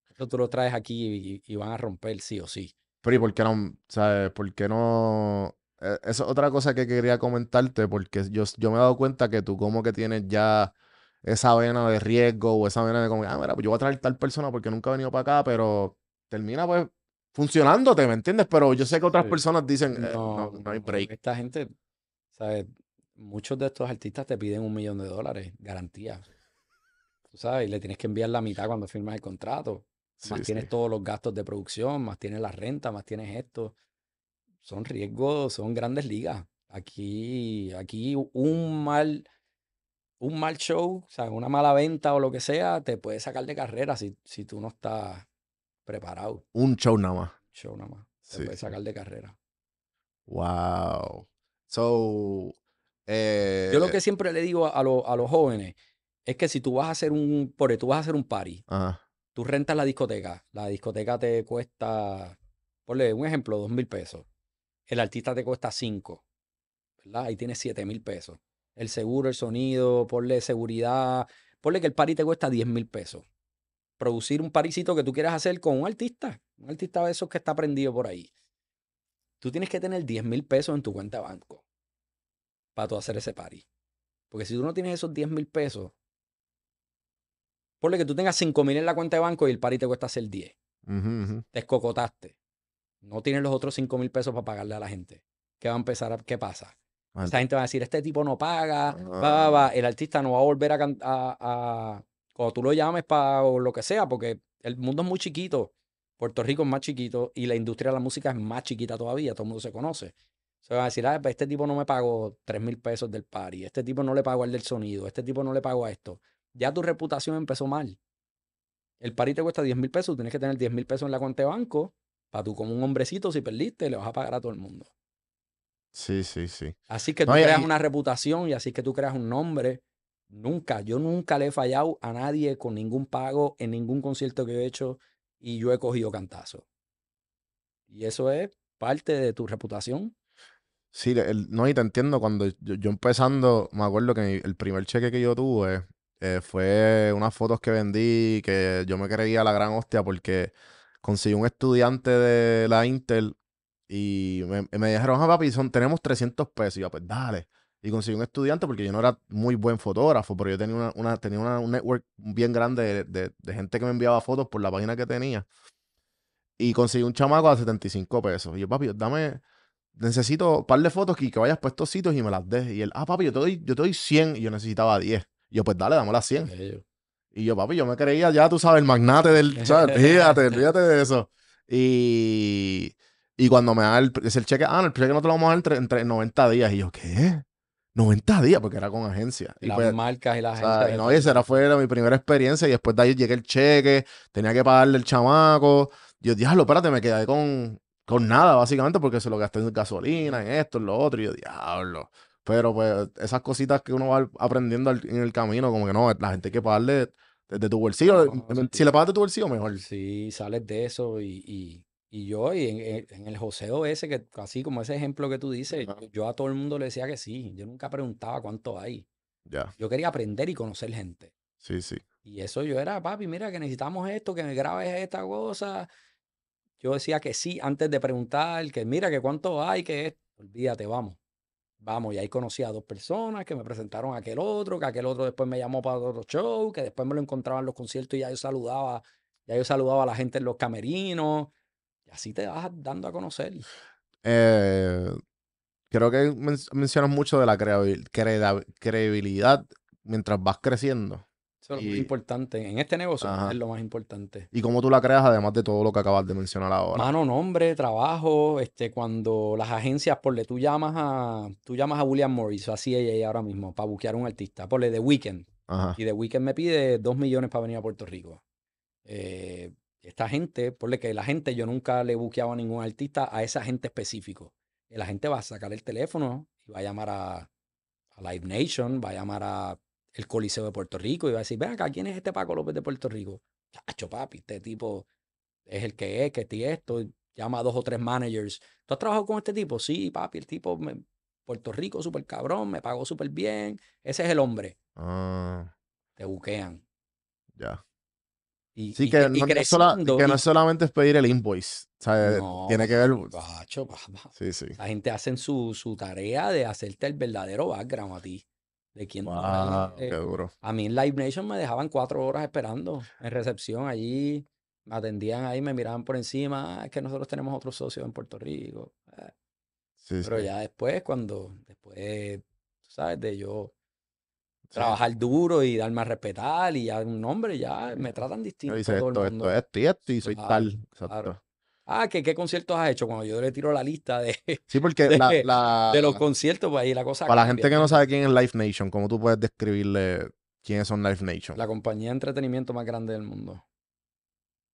Eso tú lo traes aquí y, van a romper sí o sí. Pero ¿y por qué no, sabes, por qué no eh, esa es otra cosa que quería comentarte, porque yo, yo me he dado cuenta que tú como que tienes ya esa vena de riesgo o esa vena de como, ah, mira, pues yo voy a traer tal persona porque nunca he venido para acá, pero termina pues funcionándote, ¿me entiendes? Pero yo sé que otras personas dicen, eh, no, no, hay break. Esta gente, ¿sabes? Muchos de estos artistas te piden un millón de dólares, garantía. Tú sabes, y le tienes que enviar la mitad cuando firmas el contrato. Más tienes todos los gastos de producción, más tienes la renta, más tienes esto son riesgos, son grandes ligas. Aquí, aquí un mal, un mal show, o sea, una mala venta o lo que sea, te puede sacar de carrera si, si tú no estás preparado. Un show nada más. Show nada más. Te puede sacar de carrera. Wow. So, Yo lo eh, que eh siempre le digo a, los jóvenes es que si tú vas a hacer un, por tú vas a hacer un party, tú rentas la discoteca, la discoteca te cuesta, ponle un ejemplo, dos mil pesos el artista te cuesta 5, ¿verdad? Ahí tienes 7 mil pesos. El seguro, el sonido, ponle seguridad, ponle que el party te cuesta 10 mil pesos. Producir un paricito que tú quieras hacer con un artista, un artista de esos que está prendido por ahí. Tú tienes que tener 10 mil pesos en tu cuenta de banco para tú hacer ese party. Porque si tú no tienes esos 10 mil pesos, ponle que tú tengas 5 mil en la cuenta de banco y el party te cuesta hacer 10. Te escocotaste no tiene los otros 5 mil pesos para pagarle a la gente. ¿Qué va a empezar? A, ¿Qué pasa? La gente va a decir, este tipo no paga, va, va, ah. el artista no va a volver a, cantar cuando tú lo llames para o lo que sea, porque el mundo es muy chiquito, Puerto Rico es más chiquito y la industria de la música es más chiquita todavía, todo el mundo se conoce. Se va a decir, ah, pues este tipo no me pagó 3 mil pesos del party, este tipo no le pagó al del sonido, este tipo no le pagó a esto. Ya tu reputación empezó mal. El party te cuesta 10 mil pesos, tienes que tener 10 mil pesos en la cuenta de banco para tú como un hombrecito, si perdiste, le vas a pagar a todo el mundo. Sí, sí, sí. Así que tú creas una reputación y así que tú creas un nombre. Nunca, yo nunca le he fallado a nadie con ningún pago en ningún concierto que he hecho y yo he cogido cantazo. Y eso es parte de tu reputación. Sí, no, y te entiendo, cuando yo, empezando, me acuerdo que el primer cheque que yo tuve eh, fue unas fotos que vendí, que yo me creía la gran hostia porque conseguí un estudiante de la Intel y me, dijeron, ah, papi, son, tenemos 300 pesos. Y yo, pues dale. Y conseguí un estudiante porque yo no era muy buen fotógrafo, pero yo tenía, una, tenía una, un network bien grande de, gente que me enviaba fotos por la página que tenía. Y conseguí un chamaco a 75 pesos. Y yo, papi, dame, necesito un par de fotos y que vayas puestos sitios y me las des. Y él, ah, papi, yo te doy, yo te doy 100 y yo necesitaba 10. yo, pues dale, dame las 100. Y yo, papi, yo me creía ya, tú sabes, el magnate del. Fíjate, fíjate de eso. Y, y cuando me da el, cheque, ah, no, el cheque no te lo vamos a dar entre, 90 días. Y yo, ¿qué? 90 días, porque era con agencia. Y las pues, marcas y la gente. no, esa era, fue mi primera experiencia. Y después de ahí llegué el cheque, tenía que pagarle el chamaco. Yo, diablo, espérate, me quedé con, con nada, básicamente, porque se lo gasté en gasolina, en esto, en lo otro. Y yo, diablo. Pero pues esas cositas que uno va aprendiendo en el camino, como que no, la gente hay que pagarle de tu bolsillo. si le pagas de tu bolsillo, mejor. Sí, sales de eso y, y, y yo, y en, el joseo ese, que así como ese ejemplo que tú dices, yo, a todo el mundo le decía que sí. Yo nunca preguntaba cuánto hay. Yo quería aprender y conocer gente. Sí, sí. Y eso yo era, papi, mira que necesitamos esto, que me grabes esta cosa. Yo decía que sí antes de preguntar, que mira que cuánto hay, que es. Olvídate, vamos. Vamos, y ahí conocí a dos personas que me presentaron a aquel otro, que aquel otro después me llamó para otro show, que después me lo encontraba en los conciertos y ya yo saludaba, ya yo saludaba a la gente en los camerinos. Y así te vas dando a conocer. Eh, creo que mencionas mucho de la credibilidad mientras vas creciendo. Eso es lo más importante. En este negocio es lo más importante. ¿Y cómo tú la creas, además de todo lo que acabas de mencionar ahora? Mano, nombre, trabajo. Este, cuando las agencias, le tú llamas a, tú llamas a William Morris, así ella ahora mismo, para buquear un artista. le The Weeknd. Y The Weeknd me pide dos millones para venir a Puerto Rico. Eh, esta gente, le que la gente, yo nunca le he buqueaba a ningún artista, a esa gente específico. La gente va a sacar el teléfono y va a llamar a Live Nation, va a llamar a el Coliseo de Puerto Rico y va a decir, ven acá, ¿quién es este Paco López de Puerto Rico? chacho papi, este tipo es el que es, que tiene esto, llama a dos o tres managers. ¿Tú has trabajado con este tipo? Sí, papi, el tipo, Puerto Rico, súper cabrón, me pagó súper bien. Ese es el hombre. Ah. Te buquean. Ya. Y, sí, que, no, que, no, solamente es pedir el invoice. tiene que ver. Bacho, sí, La gente hace su, su tarea de hacerte el verdadero background a ti de eh, A mí en Live Nation me dejaban cuatro horas esperando en recepción allí. Me atendían ahí, me miraban por encima. Ah, es que nosotros tenemos otros socio en Puerto Rico. Ah, pero ya después, cuando, después, tú sabes, de yo trabajar duro y darme a respetar y ya un nombre, ya me tratan distinto. todo esto, el mundo. esto, y soy tal. Exacto ah, ¿qué, conciertos has hecho? Cuando yo le tiro la lista de, sí, porque de, la, de los conciertos, pues ahí la cosa. Para la gente que no sabe quién es Live Nation, ¿cómo tú puedes describirle quiénes son Live Nation? La compañía de entretenimiento más grande del mundo.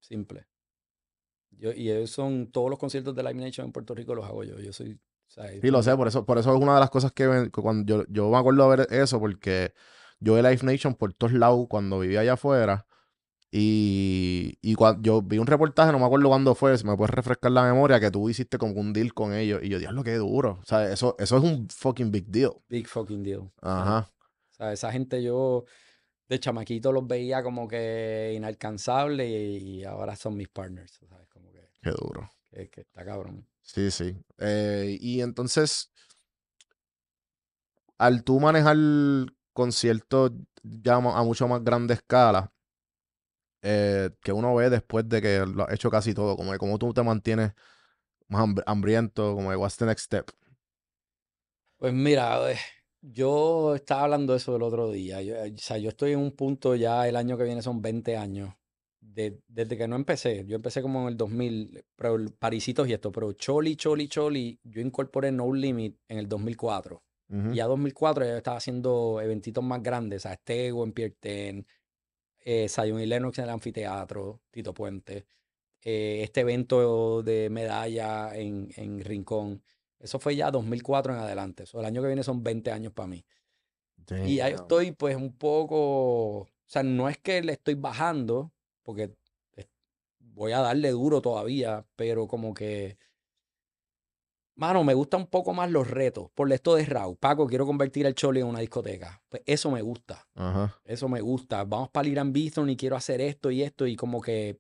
Simple. y ellos son todos los conciertos de Live Nation en Puerto Rico los hago yo. Yo soy. sí, lo sé, por eso, por eso es una de las cosas que, cuando yo, yo me acuerdo de ver eso, porque yo de Live Nation por todos lados cuando vivía allá afuera y, yo vi un reportaje, no me acuerdo cuándo fue, si me puedes refrescar la memoria, que tú hiciste como un deal con ellos. Y yo, Dios, lo que duro. O sea, eso, eso es un fucking big deal. Big fucking deal. Ajá. O sea, esa gente yo de chamaquito los veía como que inalcanzable y, ahora son mis partners. ¿sabes? Como que, Qué duro. que está cabrón. Sí, sí. Eh, y entonces, al tú manejar conciertos ya a mucho más grande escala, eh, que uno ve después de que lo ha hecho casi todo, como de cómo tú te mantienes más hambriento, como de what's the next step. Pues mira, eh, yo estaba hablando de eso el otro día. Eh, o sea, yo estoy en un punto ya, el año que viene son 20 años, de, desde que no empecé. Yo empecé como en el 2000, pero parisitos y esto, pero choli, choli, choli, yo incorporé No Limit en el 2004. Y a 2004 ya estaba haciendo eventitos más grandes, a Estego en Pierten, eh, Zion y Lennox en el anfiteatro, Tito Puente, eh, este evento de medalla en, Rincón. Eso fue ya 2004 en adelante. Eso, el año que viene son 20 años para mí. Y ahí estoy pues un poco, o sea, no es que le estoy bajando, porque voy a darle duro todavía, pero como que Mano, me gustan un poco más los retos. Por esto de Raw. Paco, quiero convertir el Choli en una discoteca. Pues eso me gusta. Eso me gusta. Vamos para el Irán Bison y quiero hacer esto y esto. Y como que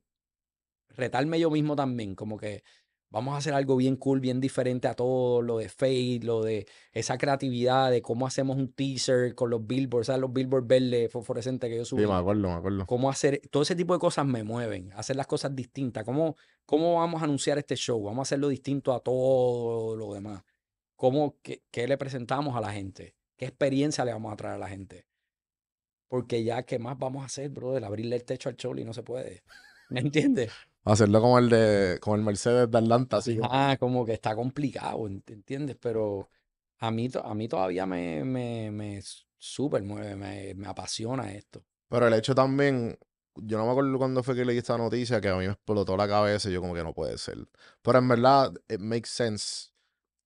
retarme yo mismo también. Como que vamos a hacer algo bien cool, bien diferente a todo, lo de Fade, lo de esa creatividad de cómo hacemos un teaser con los billboards, ¿sabes? Los billboards verdes fosforescentes que yo subí. Sí, me acuerdo, me acuerdo. Cómo hacer, todo ese tipo de cosas me mueven, hacer las cosas distintas. ¿Cómo, cómo vamos a anunciar este show? ¿Vamos a hacerlo distinto a todo lo demás? ¿Cómo, qué, le presentamos a la gente? ¿Qué experiencia le vamos a traer a la gente? Porque ya, ¿qué más vamos a hacer, brother? Abrirle el techo al y no se puede. ¿Me entiendes? Hacerlo como el de como el Mercedes de Atlanta, así. Ah, como que está complicado, ¿entiendes? Pero a mí, a mí todavía me, me, me súper mueve, me, me apasiona esto. Pero el hecho también, yo no me acuerdo cuando fue que leí esta noticia que a mí me explotó la cabeza y yo como que no puede ser. Pero en verdad, it makes sense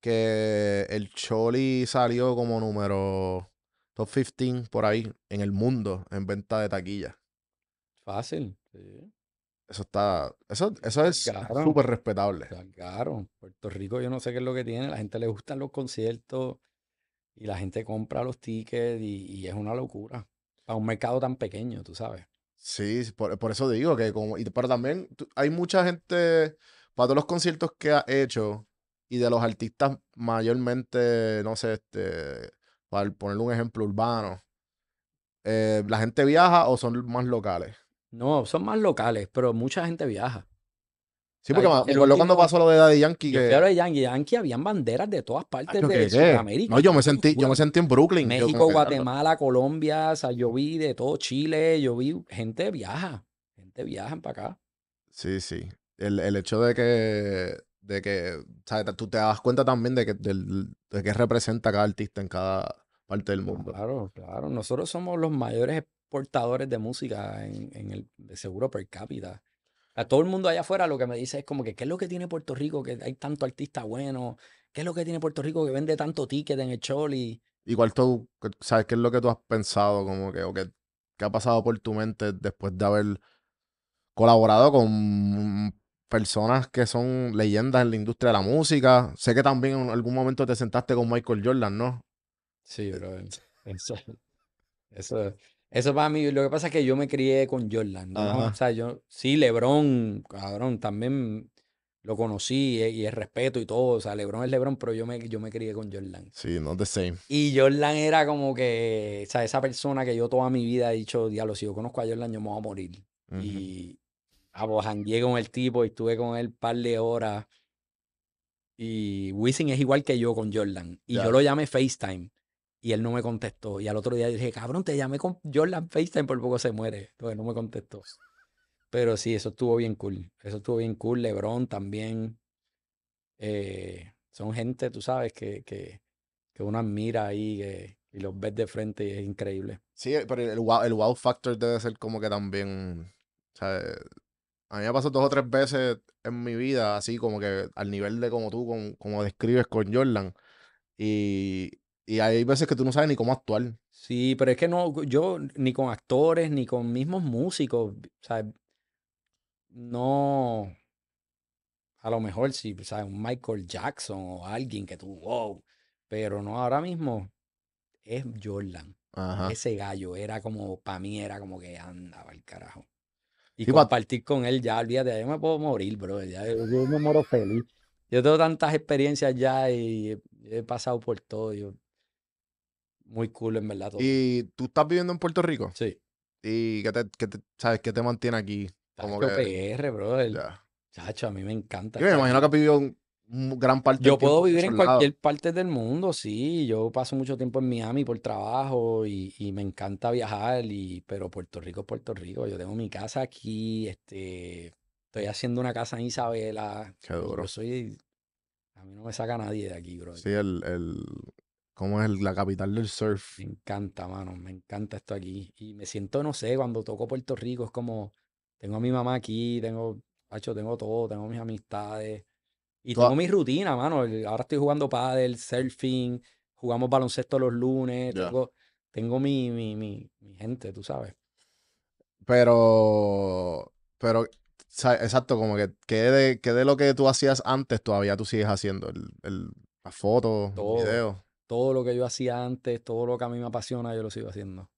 que el Choli salió como número top 15 por ahí en el mundo en venta de taquilla. Fácil. Sí. Eso está, eso, eso es súper respetable. Claro, Puerto Rico yo no sé qué es lo que tiene, la gente le gustan los conciertos y la gente compra los tickets y, es una locura. Para un mercado tan pequeño, tú sabes. Sí, por, eso digo que como, y, pero también hay mucha gente, para todos los conciertos que ha hecho y de los artistas mayormente, no sé, este, para ponerle un ejemplo urbano, eh, la gente viaja o son más locales. No, son más locales, pero mucha gente viaja. Sí, porque cuando pasó lo de Daddy Yankee. que... de Yankee, Yankee habían banderas de todas ah, partes de Sudamérica. No, yo me sentí, yo me sentí en Brooklyn. México, ah, Guatemala, Colombia, o sea, yo vi de todo Chile, yo vi gente viaja, gente viaja para acá. Sí, sí. El, hecho de que, de que tú te das cuenta también de que, de que representa cada artista en cada parte del mundo. Claro, claro. Nosotros somos los mayores portadores de música en, el de seguro per cápita. A todo el mundo allá afuera lo que me dice es como que, ¿qué es lo que tiene Puerto Rico? Que hay tanto artista bueno. ¿Qué es lo que tiene Puerto Rico que vende tanto ticket en el Choli? Igual tú, ¿sabes qué es lo que tú has pensado? Como que, o que, ¿qué ha pasado por tu mente después de haber colaborado con personas que son leyendas en la industria de la música? Sé que también en algún momento te sentaste con Michael Jordan, ¿no? Sí, pero Eso, es eso para mí, lo que pasa es que yo me crié con Jordan. ¿no? O sea, yo, sí, Lebron, cabrón, también lo conocí eh, y el respeto y todo. O sea, Lebron es Lebron, pero yo me, yo me crié con Jordan. Sí, no the same. Y Jordan era como que, o sea, esa persona que yo toda mi vida he dicho, diablo, si yo conozco a Jordan, yo me voy a morir. Y, -huh. Ah, y pues, con el tipo y estuve con él un par de horas. Y Wisin es igual que yo con Jordan. Y yo lo llamé FaceTime. Y él no me contestó. Y al otro día dije, cabrón, te llamé con Jordan FaceTime, por poco se muere. Entonces no me contestó. Pero sí, eso estuvo bien cool. Eso estuvo bien cool. Lebron también. Eh, son gente, tú sabes, que, que, que uno admira ahí y los ves de frente y es increíble. Sí, pero el wow, el wow factor debe ser como que también. sea A mí me pasó dos o tres veces en mi vida, así como que al nivel de como tú, como, como describes con Jordan. Y y hay veces que tú no sabes ni cómo actuar. Sí, pero es que no, yo ni con actores, ni con mismos músicos, sea, No. A lo mejor sí, ¿sabes? Un Michael Jackson o alguien que tú, wow. Pero no, ahora mismo es Jordan. Ese gallo era como, para mí era como que andaba el carajo. Y compartir con él ya, olvídate, yo me puedo morir, bro. Ya, yo, me muero feliz. Yo tengo tantas experiencias ya y he, pasado por todo. Yo, muy cool, en verdad. ¿Y tú estás viviendo en Puerto Rico? Sí. ¿Y qué te, sabes, qué te mantiene aquí? Como que... PR, bro. Ya. Chacho, a mí me encanta. Yo me imagino que has vivido un, gran parte Yo puedo vivir en cualquier parte del mundo, sí. Yo paso mucho tiempo en Miami por trabajo y, me encanta viajar, y, pero Puerto Rico es Puerto Rico. Yo tengo mi casa aquí, este, estoy haciendo una casa en Isabela. Qué duro. soy... A mí no me saca nadie de aquí, bro. Sí, el como es la capital del surf. Me encanta, mano, me encanta esto aquí. Y me siento, no sé, cuando toco Puerto Rico, es como, tengo a mi mamá aquí, tengo, pacho, tengo todo, tengo mis amistades. Y tengo mi rutina, mano. Ahora estoy jugando pádel, surfing, jugamos baloncesto los lunes, tengo, tengo mi, mi, mi, gente, tú sabes. Pero, pero exacto, como que, ¿qué de, que de lo que tú hacías antes todavía tú sigues haciendo, el, la foto, el video todo lo que yo hacía antes, todo lo que a mí me apasiona, yo lo sigo haciendo.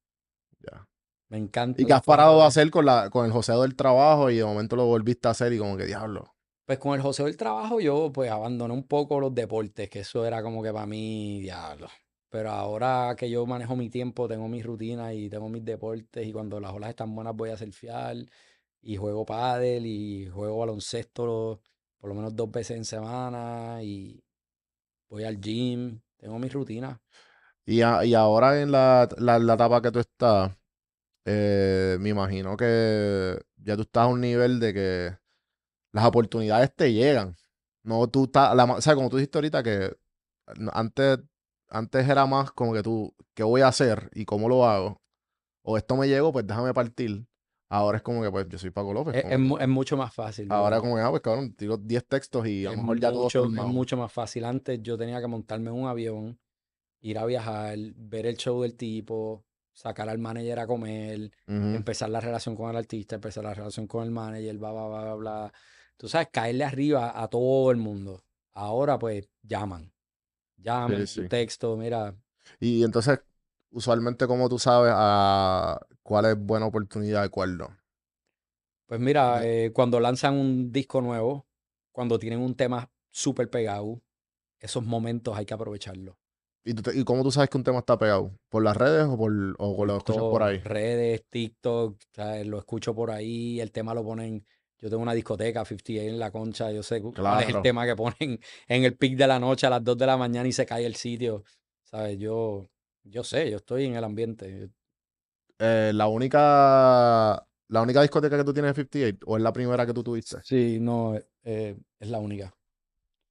Ya. Me encanta. ¿Y qué has parado de hacer con, la, con el joseo del trabajo y de momento lo volviste a hacer y como que diablo? Pues con el joseo del trabajo yo pues abandoné un poco los deportes, que eso era como que para mí diablo. Pero ahora que yo manejo mi tiempo, tengo mis rutinas y tengo mis deportes y cuando las olas están buenas voy a surfear y juego pádel y juego baloncesto por lo menos dos veces en semana y voy al gym tengo mis rutinas. Y, y ahora en la, la, etapa que tú estás, eh, me imagino que ya tú estás a un nivel de que las oportunidades te llegan. No tú estás, o sea, como tú dijiste ahorita que antes, antes era más como que tú, ¿qué voy a hacer y cómo lo hago? O esto me llegó, pues déjame partir. Ahora es como que, pues, yo soy Paco López. Es, mucho más fácil. Ahora como que, ah, pues cabrón, tiro 10 textos y a lo mejor ya Es mucho más fácil. Antes yo tenía que montarme en un avión, ir a viajar, ver el show del tipo, sacar al manager a comer, empezar la relación con el artista, empezar la relación con el manager, bla, bla, bla, bla, bla. Tú sabes, caerle arriba a todo el mundo. Ahora, pues, llaman. Llaman, su texto, mira. Y entonces, usualmente, como tú sabes, a cuál es buena oportunidad y cuál no? Pues mira, eh, cuando lanzan un disco nuevo, cuando tienen un tema súper pegado, esos momentos hay que aprovecharlo. ¿Y, tú cómo tú sabes que un tema está pegado? ¿Por las redes o, por, o por lo por ahí? Redes, TikTok, lo escucho por ahí, el tema lo ponen. Yo tengo una discoteca, 58 en la concha, yo sé claro. cuál es el tema que ponen en el pic de la noche a las 2 de la mañana y se cae el sitio. ¿Sabes? Yo yo sé, yo estoy en el ambiente. Eh, la única. ¿La única discoteca que tú tienes es 58 o es la primera que tú tuviste? Sí, no, eh, eh, es la única.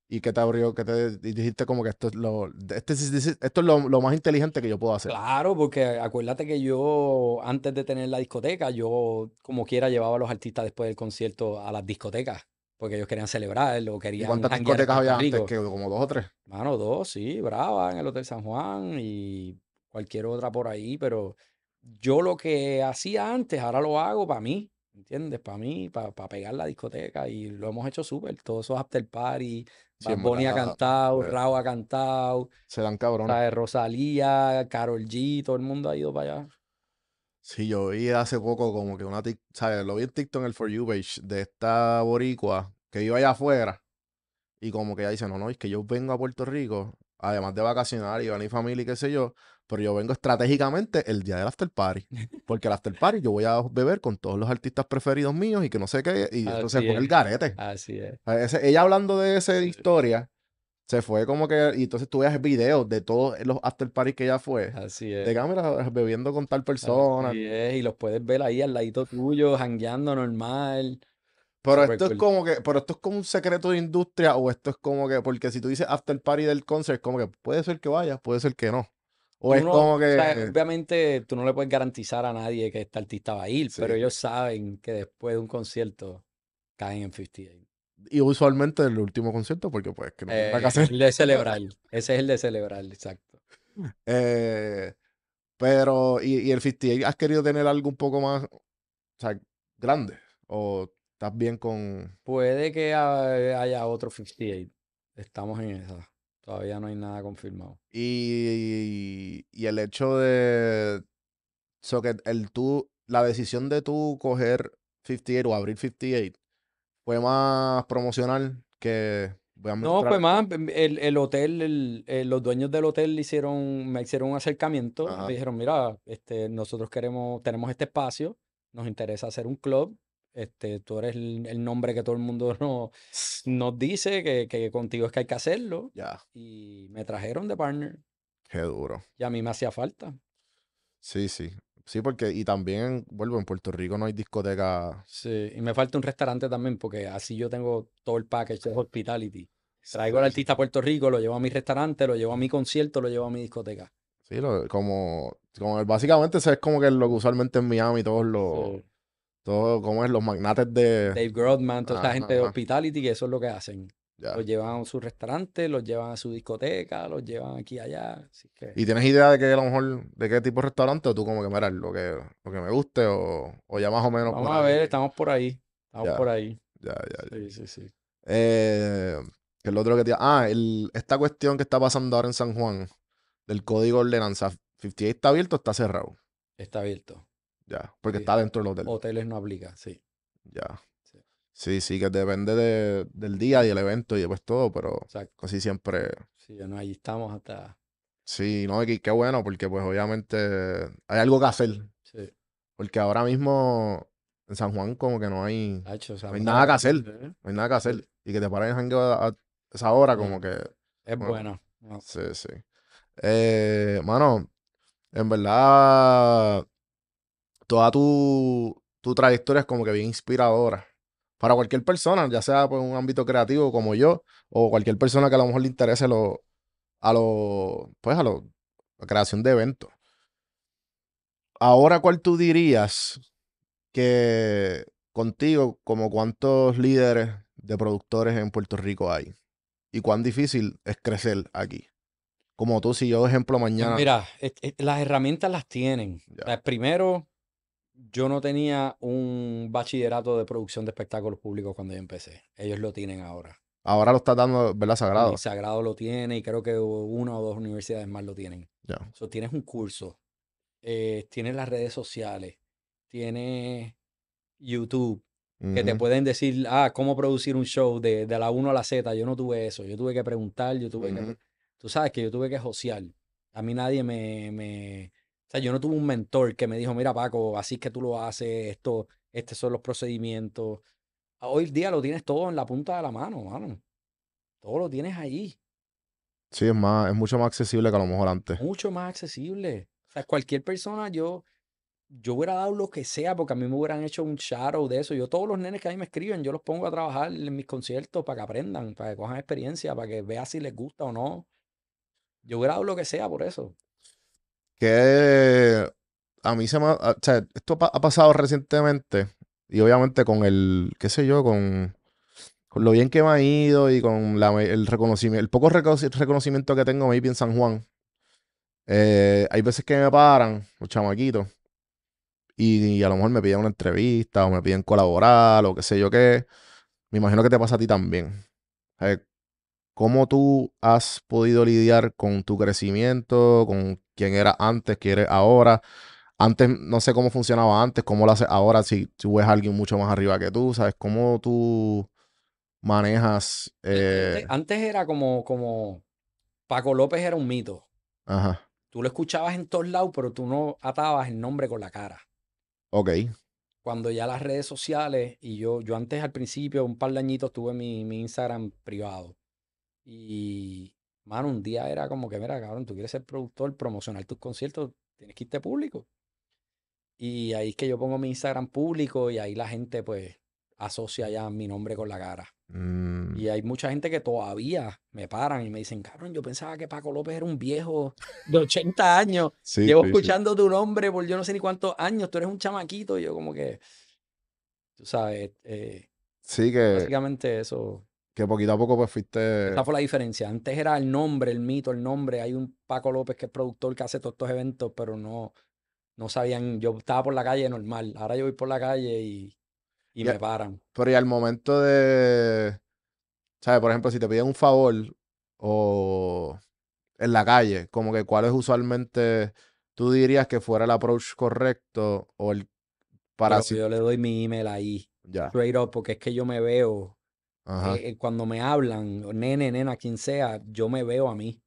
¿Y qué te abrió? ¿Qué te dijiste como que esto es lo, este esto es lo, más inteligente que yo puedo hacer? Claro, porque acuérdate que yo, antes de tener la discoteca, yo como quiera llevaba a los artistas después del concierto a las discotecas porque ellos querían celebrarlo, querían... ¿Y ¿Cuántas discotecas había antes? Que como dos o tres. Mano, dos, sí, Brava, en el Hotel San Juan y cualquier otra por ahí, pero yo lo que hacía antes, ahora lo hago para mí, ¿entiendes? Para mí, para, pegar la discoteca y lo hemos hecho súper, todos esos after party, Bad ha cantado, eh, Rao ha cantado. Se dan de Rosalía, Carol G, todo el mundo ha ido para allá. Sí, yo vi hace poco como que una TikTok, ¿sabes? Lo vi en TikTok en el For You page de esta boricua que iba allá afuera y como que ella dice, no, no, es que yo vengo a Puerto Rico, además de vacacionar y van a mi familia y qué sé yo, pero yo vengo estratégicamente el día del after party, porque el after party yo voy a beber con todos los artistas preferidos míos y que no sé qué, y entonces con el garete. Así es. ella hablando de esa historia se fue como que. Y entonces tú veas videos de todos los after parties que ya fue. Así es. De cámara ah, bebiendo con tal persona. Así es, y los puedes ver ahí al ladito tuyo, jangueando normal. Pero esto es como que, pero esto es como un secreto de industria, o esto es como que, porque si tú dices after party del concert, como que puede ser que vaya, puede ser que no. O es como que. obviamente tú no le puedes garantizar a nadie que este artista va a ir, pero ellos saben que después de un concierto caen en 58. Y usualmente el último concierto, porque pues que no va a eh, hacer. El de celebrar. Ese es el de celebrar, exacto. Eh, pero, y, y, el 58 has querido tener algo un poco más, grande? ¿O estás bien con...? Puede que haya otro 58. Estamos en esa. Todavía no hay nada confirmado. Y, y, el hecho de... So que el tú, la decisión de tú coger 58 o abrir 58 fue más promocional que... Voy a no, fue más, el, hotel, eh, los dueños del hotel hicieron, me hicieron un acercamiento, me dijeron, mira, este, nosotros queremos, tenemos este espacio, nos interesa hacer un club, este, tú eres el, nombre que todo el mundo no, nos dice, que, que, contigo es que hay que hacerlo. Y me trajeron de partner. Qué duro. Y a mí me hacía falta. Sí, sí. Sí, porque y también, vuelvo, en Puerto Rico no hay discoteca. Sí, y me falta un restaurante también, porque así yo tengo todo el package de hospitality. Traigo al artista a Puerto Rico, lo llevo a mi restaurante, lo llevo a mi concierto, lo llevo a mi discoteca. Sí, como, como básicamente eso es como que lo que usualmente en Miami todos los, como es, los magnates de... Dave Grodman, toda gente de hospitality, que eso es lo que hacen. Los llevan a su restaurante, los llevan a su discoteca, los llevan aquí allá. ¿Y tienes idea de que a lo mejor de qué tipo de restaurante o tú como que mirar lo que, lo que me guste o, ya más o menos? Vamos a ver, estamos por ahí. Estamos por ahí. Ya, ya, ya. Sí, sí, sí. el eh, otro que te... Ah, esta cuestión que está pasando ahora en San Juan del código de ordenanza. ¿58 está abierto o está cerrado? Está abierto. Ya, porque está dentro del hotel. Hoteles no aplica, sí. Ya. Sí, sí, que depende del día y el evento y después pues todo, pero así siempre. Sí, no, ahí estamos hasta. Sí, no, y qué bueno, porque pues obviamente hay algo que hacer. Sí. Porque ahora mismo en San Juan como que no hay, hay nada que hacer. No hay nada que hacer. Y que te paren en a, esa hora como que... Es bueno. Sí, sí. Eh, mano, en verdad, toda tu trayectoria es como que bien inspiradora para cualquier persona, ya sea por un ámbito creativo como yo, o cualquier persona que a lo mejor le interese a lo, pues a la creación de eventos. Ahora, ¿cuál tú dirías que contigo, como cuántos líderes de productores en Puerto Rico hay? ¿Y cuán difícil es crecer aquí? Como tú, si yo, ejemplo, mañana. Mira, las herramientas las tienen. primero, yo no tenía un bachillerato de producción de espectáculos públicos cuando yo empecé. Ellos lo tienen ahora. Ahora lo está dando, ¿verdad? Sagrado. Sagrado lo tiene y creo que una o dos universidades más lo tienen. tienes un curso, eh, tienes las redes sociales, tienes YouTube, que te pueden decir, ah, cómo producir un show de, la 1 a la Z. Yo no tuve eso. Yo tuve que preguntar, yo tuve que. Tú sabes que yo tuve que josear. A mí nadie me o sea, yo no tuve un mentor que me dijo, mira Paco, así es que tú lo haces, esto, estos son los procedimientos. Ah, hoy día lo tienes todo en la punta de la mano, mano. Todo lo tienes ahí. Sí, es, más, es mucho más accesible que a lo mejor antes. Mucho más accesible. O sea, cualquier persona, yo, yo hubiera dado lo que sea porque a mí me hubieran hecho un shadow de eso. Yo todos los nenes que a mí me escriben, yo los pongo a trabajar en mis conciertos para que aprendan, para que cojan experiencia, para que vean si les gusta o no. Yo hubiera dado lo que sea por eso que a mí se O sea, esto ha pasado recientemente y obviamente con el, qué sé yo, con, lo bien que me ha ido y con el reconocimiento, el poco reconocimiento que tengo maybe en San Juan. Eh, hay veces que me paran los chamaquitos y, a lo mejor me piden una entrevista o me piden colaborar o qué sé yo qué. Me imagino que te pasa a ti también. Eh, ¿Cómo tú has podido lidiar con tu crecimiento, con quién era antes, quién eres ahora? Antes, no sé cómo funcionaba antes, cómo lo haces ahora, si tú ves a alguien mucho más arriba que tú, ¿sabes? ¿Cómo tú manejas? Eh? Antes era como, como Paco López era un mito. Ajá. Tú lo escuchabas en todos lados, pero tú no atabas el nombre con la cara. Ok. Cuando ya las redes sociales, y yo, yo antes al principio, un par de añitos, tuve mi, mi Instagram privado. Y, mano, un día era como que, mira, cabrón, tú quieres ser productor, promocionar tus conciertos, tienes que irte público. Y ahí es que yo pongo mi Instagram público y ahí la gente, pues, asocia ya mi nombre con la cara. Y mm. hay mucha gente que todavía me paran y me dicen, cabrón, yo pensaba que Paco López era un viejo de 80 años. Llevo escuchando tu nombre por yo no sé ni cuántos años, tú eres un chamaquito. yo como que, tú sabes, eh, sí que... Básicamente eso que poquito a poco pues fuiste... Esa fue la diferencia. Antes era el nombre, el mito, el nombre. Hay un Paco López que es productor que hace todos estos eventos, pero no, no sabían. Yo estaba por la calle normal. Ahora yo voy por la calle y, y, me paran. Pero y al momento de... ¿Sabes? Por ejemplo, si te piden un favor o en la calle, como que cuál es usualmente... Tú dirías que fuera el approach correcto o el... Para si... Yo le doy mi email ahí. Ya. Straight porque es que yo me veo eh, eh, cuando me hablan, nene, nena, quien sea, yo me veo a mí.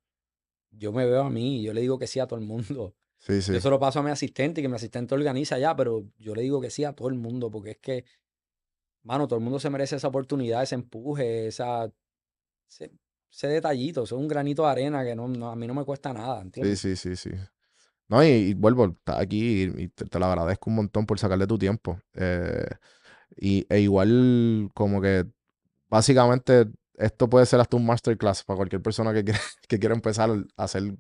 Yo me veo a mí yo le digo que sí a todo el mundo. Sí, Yo se lo paso a mi asistente y que mi asistente organiza ya, pero yo le digo que sí a todo el mundo porque es que, mano, todo el mundo se merece esa oportunidad, ese empuje, esa, ese, detallito, es un granito de arena que no, a mí no me cuesta nada, Sí, sí, sí, sí. No, y, vuelvo, aquí y, te, te, lo agradezco un montón por sacarle tu tiempo. Eh, y, e igual como que básicamente esto puede ser hasta un masterclass para cualquier persona que quiera, que quiera empezar a hacer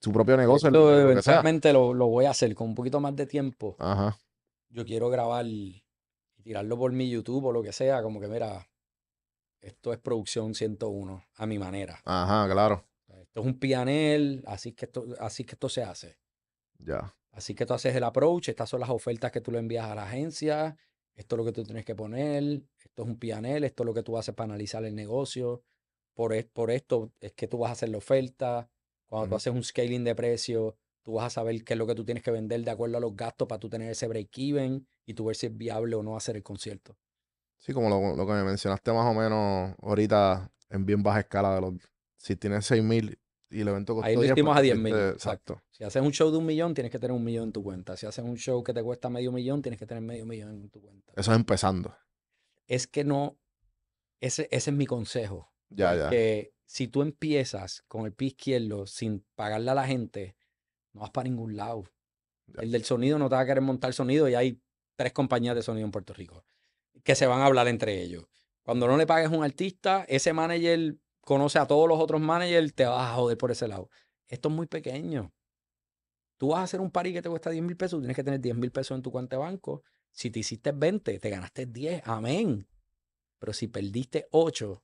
su propio negocio. lo eventualmente lo, lo, voy a hacer con un poquito más de tiempo. Ajá. Yo quiero grabar y tirarlo por mi YouTube o lo que sea, como que mira, esto es producción 101 a mi manera. Ajá, claro. Esto es un pianel, así que esto, así que esto se hace. Ya. Así que tú haces el approach, estas son las ofertas que tú le envías a la agencia, esto es lo que tú tienes que poner, esto es un pianel, esto es lo que tú haces para analizar el negocio, por, e, por esto es que tú vas a hacer la oferta, cuando tú haces un scaling de precio tú vas a saber qué es lo que tú tienes que vender de acuerdo a los gastos para tú tener ese break-even y tú ver si es viable o no hacer el concierto. Sí, como lo, lo que me mencionaste más o menos ahorita en bien baja escala de los... Si tienes 6.000 y el evento costó Ahí lo hicimos a 10 mil. Eh, exacto. Si haces un show de un millón, tienes que tener un millón en tu cuenta. Si haces un show que te cuesta medio millón, tienes que tener medio millón en tu cuenta. Eso es empezando. Es que no. Ese, ese es mi consejo. Ya, ya. Que si tú empiezas con el pie izquierdo sin pagarle a la gente, no vas para ningún lado. El del sonido no te va a querer montar sonido y hay tres compañías de sonido en Puerto Rico que se van a hablar entre ellos. Cuando no le pagues a un artista, ese manager conoce a todos los otros managers, te vas a joder por ese lado. Esto es muy pequeño. Tú vas a hacer un pari que te cuesta 10 mil pesos, tienes que tener 10 mil pesos en tu cuenta de banco. Si te hiciste 20, te ganaste 10, amén. Pero si perdiste 8,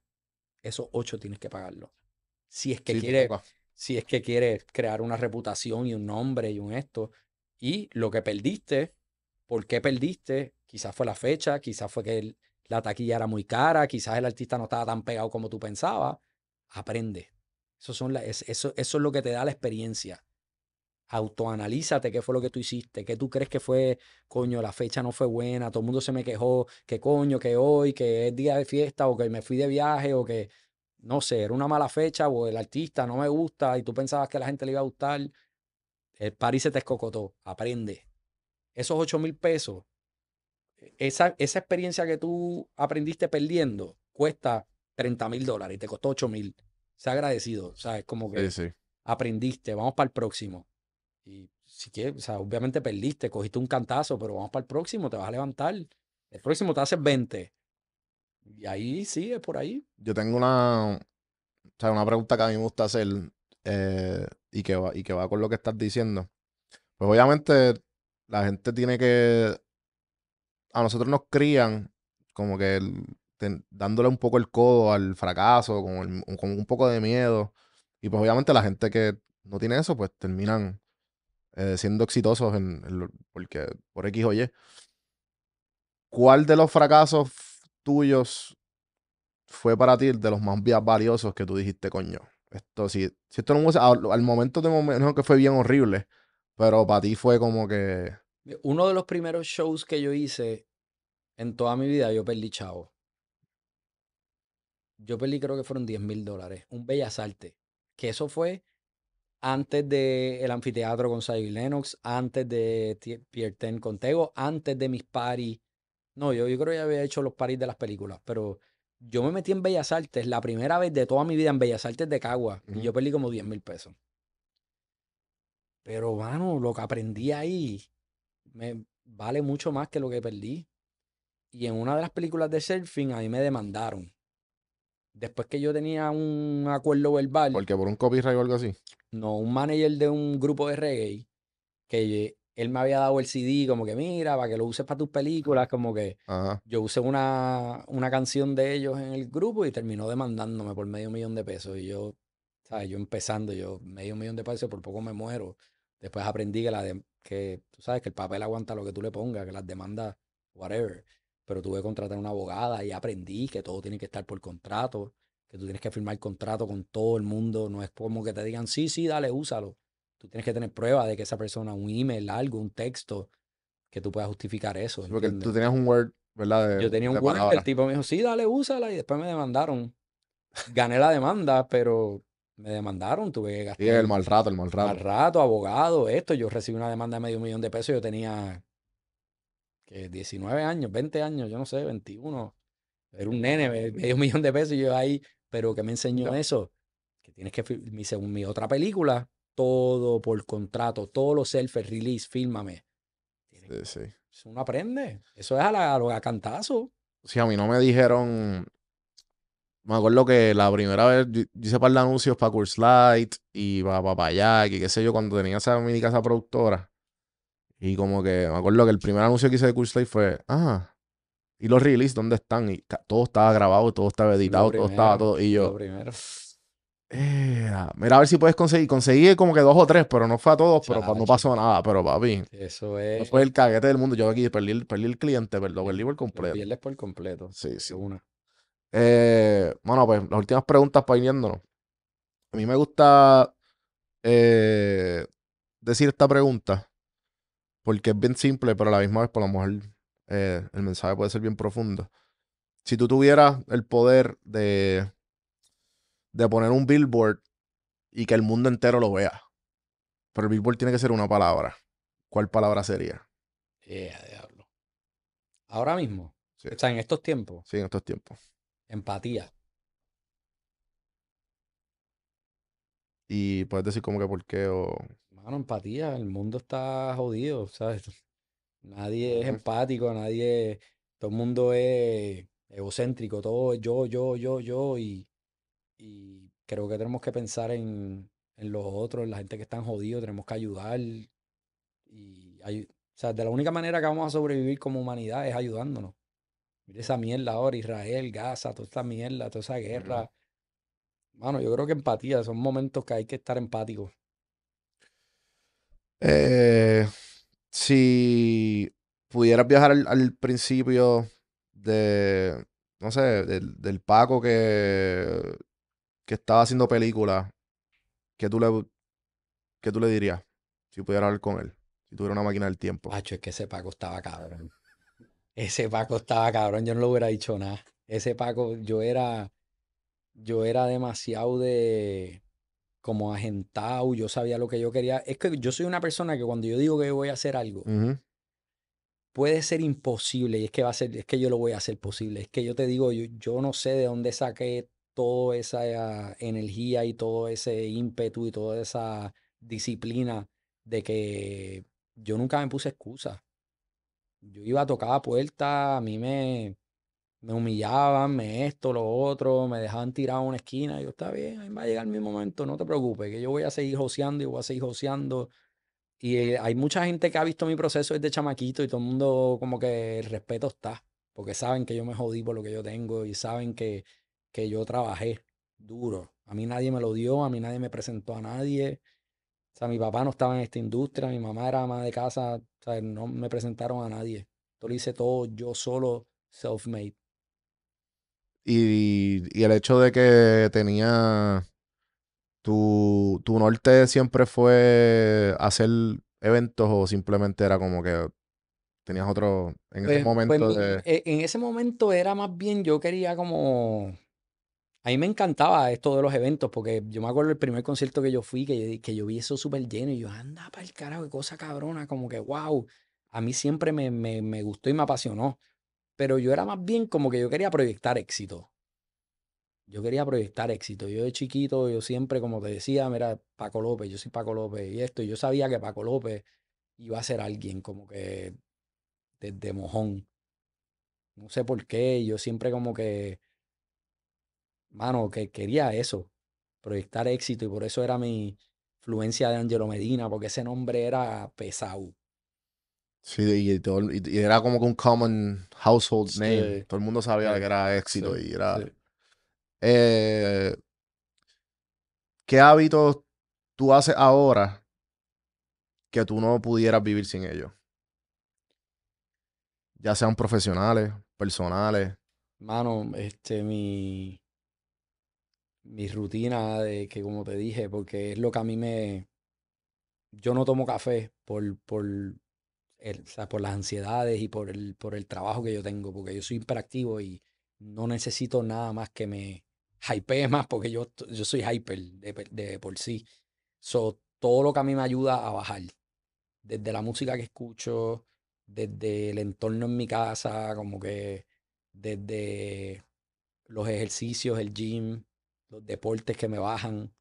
esos 8 tienes que pagarlo. Si es que quieres si es que crear una reputación y un nombre y un esto. Y lo que perdiste, ¿por qué perdiste? Quizás fue la fecha, quizás fue que la taquilla era muy cara, quizás el artista no estaba tan pegado como tú pensabas. Aprende. Eso, son la, es, eso, es lo que te da la experiencia. Autoanalízate qué fue lo que tú hiciste, qué tú crees que fue, coño, la fecha no fue buena, todo el mundo se me quejó, que coño, que hoy, que es día de fiesta o que me fui de viaje o que, no sé, era una mala fecha o el artista no me gusta y tú pensabas que a la gente le iba a gustar. El parís se te escocotó, aprende. Esos 8 mil pesos, e, esa, esa experiencia que tú aprendiste perdiendo, cuesta 30 mil dólares y te costó 8 mil. ha agradecido, o sea, es como que aprendiste, vamos para el próximo. Y si quieres, o sea, obviamente perdiste, cogiste un cantazo, pero vamos para el próximo, te vas a levantar. El próximo te haces 20. Y ahí sí, es por ahí. Yo tengo una, o sea, una pregunta que a mí me gusta hacer eh, y, que y que va con lo que estás diciendo. Pues obviamente la gente tiene que... A nosotros nos crían como que el, dándole un poco el codo al fracaso, con, un poco de miedo. Y pues obviamente la gente que no tiene eso, pues terminan eh, siendo exitosos en, porque, por X o Y. ¿Cuál de los fracasos tuyos fue para ti de los más valiosos que tú dijiste, coño? Esto, si, si esto no al, al momento de momento que fue bien horrible, pero para ti fue como que... Uno de los primeros shows que yo hice en toda mi vida, yo perdí chavo yo perdí creo que fueron 10 mil dólares, un Bellas Artes, que eso fue antes del el anfiteatro con Sayo Lennox, antes de Pierre Ten con antes de mis paris. No, yo, yo creo que ya había hecho los paris de las películas, pero yo me metí en Bellas Artes la primera vez de toda mi vida en Bellas Artes de Cagua y yo perdí como 10 mil pesos. Pero, bueno lo que aprendí ahí me vale mucho más que lo que perdí. Y en una de las películas de surfing a mí me demandaron después que yo tenía un acuerdo verbal. Porque por un copyright o algo así. No, un manager de un grupo de reggae que él me había dado el CD, como que mira, para que lo uses para tus películas, como que yo usé una, una canción de ellos en el grupo y terminó demandándome por medio millón de pesos. Y yo, ¿sabes? Yo empezando, yo medio millón de pesos, por poco me muero. Después aprendí que, la que tú sabes que el papel aguanta lo que tú le pongas, que las demandas, whatever pero tuve que contratar una abogada y aprendí que todo tiene que estar por contrato, que tú tienes que firmar contrato con todo el mundo, no es como que te digan, sí, sí, dale, úsalo. Tú tienes que tener prueba de que esa persona, un email, algo, un texto, que tú puedas justificar eso. porque tú tenías un Word, ¿verdad? Yo tenía un Word el tipo me dijo, sí, dale, úsala, y después me demandaron. Gané la demanda, pero me demandaron, tuve que gastar. Sí, el rato el mal rato abogado, esto. Yo recibí una demanda de medio millón de pesos, yo tenía 19 eh, años, 20 años, yo no sé, 21. Era un nene, medio millón de pesos y yo ahí, pero que me enseñó eso? Que tienes que, según mi otra película, todo por contrato, todos los selfies, release, fílmame. Sí, sí. Eso uno aprende. Eso es a, la, a, lo, a cantazo. Sí, a mí no me dijeron. Me acuerdo que la primera vez hice para de anuncios para Curse Light y para Papayak y qué sé yo, cuando tenía esa mini casa productora. Y como que me acuerdo que el primer anuncio que hice de Curse Life fue, ah, y los release, ¿dónde están? Y todo estaba grabado, todo estaba editado, todo estaba todo. Y yo. primero. mira, a ver si puedes conseguir. Conseguí como que dos o tres, pero no fue a todos, pero no pasó nada. Pero papi. Eso es. fue el caguete del mundo. Yo aquí perdí, el cliente, perdí por completo. él por completo. Sí, sí. Una. Eh, bueno, pues las últimas preguntas para yéndonos. A mí me gusta eh, decir esta pregunta porque es bien simple, pero a la misma vez, por lo mejor, eh, el mensaje puede ser bien profundo. Si tú tuvieras el poder de, de poner un billboard y que el mundo entero lo vea, pero el billboard tiene que ser una palabra, ¿cuál palabra sería? diablo. Ahora mismo. ¿Está O sea, en estos tiempos. Sí, en estos tiempos. Empatía. Y puedes decir como que por qué o... Bueno, empatía, el mundo está jodido, ¿sabes? Nadie es empático, nadie, todo el mundo es egocéntrico, todo es yo, yo, yo, yo, y, creo que tenemos que pensar en, los otros, en la gente que están jodido tenemos que ayudar. Y o sea, de la única manera que vamos a sobrevivir como humanidad es ayudándonos. Mira esa mierda ahora, Israel, Gaza, toda esta mierda, toda esa guerra. Mano, yo creo que empatía, son momentos que hay que estar empáticos. Eh, si pudieras viajar al, principio de, no sé, del, Paco que, que estaba haciendo película, ¿qué tú le, qué tú le dirías si pudieras hablar con él? Si tuviera una máquina del tiempo. Pacho, es que ese Paco estaba cabrón. Ese Paco estaba cabrón, yo no le hubiera dicho nada. Ese Paco, yo era, yo era demasiado de como agentado, yo sabía lo que yo quería. Es que yo soy una persona que cuando yo digo que voy a hacer algo, puede ser imposible y es que va a ser, es que yo lo voy a hacer posible. Es que yo te digo, yo, yo no sé de dónde saqué toda esa eh, energía y todo ese ímpetu y toda esa disciplina de que yo nunca me puse excusa. Yo iba, a tocar la puerta, a mí me, me humillaban, me esto, lo otro, me dejaban tirado a una esquina. Y yo, está bien, ahí va a llegar mi momento, no te preocupes, que yo voy a seguir joseando y voy a seguir joseando. Y eh, hay mucha gente que ha visto mi proceso desde chamaquito y todo el mundo como que el respeto está, porque saben que yo me jodí por lo que yo tengo y saben que, que yo trabajé duro. A mí nadie me lo dio, a mí nadie me presentó a nadie. O sea, mi papá no estaba en esta industria, mi mamá era ama de casa, o sea, no me presentaron a nadie. todo lo hice todo yo solo, self-made. Y, y el hecho de que tenía tu, tu norte siempre fue hacer eventos o simplemente era como que tenías otro en ese pues, pues, momento e, en ese momento era más bien yo quería como a mí me encantaba esto de los eventos porque yo me acuerdo el primer concierto que yo fui que yo, que yo vi eso súper lleno y yo anda para el carajo qué cosa cabrona como que wow a mí siempre me, me gustó y me apasionó pero yo era más bien como que yo quería proyectar éxito. Yo quería proyectar éxito. Yo de chiquito, yo siempre, como te decía, mira, Paco López, yo soy Paco López y esto. yo sabía que Paco López iba a ser alguien como que desde mojón. No sé por qué, yo siempre como que, mano, que quería eso, proyectar éxito. Y por eso era mi influencia de Angelo Medina, porque ese nombre era pesado. Sí, y, era como que un common household name. Todo el mundo sabía que era éxito y era. Eh, ¿Qué hábitos tú haces ahora que tú no pudieras vivir sin ellos? Ya sean profesionales, personales. Mano, este, mi. Mi rutina de que, como te dije, porque es lo que a mí me. Yo no tomo café por, por o por las ansiedades y por el, por el trabajo que yo tengo, porque yo soy hiperactivo y no necesito nada más que me hypee más, porque yo, yo soy hyper de, de por sí. So, todo lo que a mí me ayuda a bajar, desde la música que escucho, desde el entorno en mi casa, como que desde los ejercicios, el gym, los deportes que me bajan,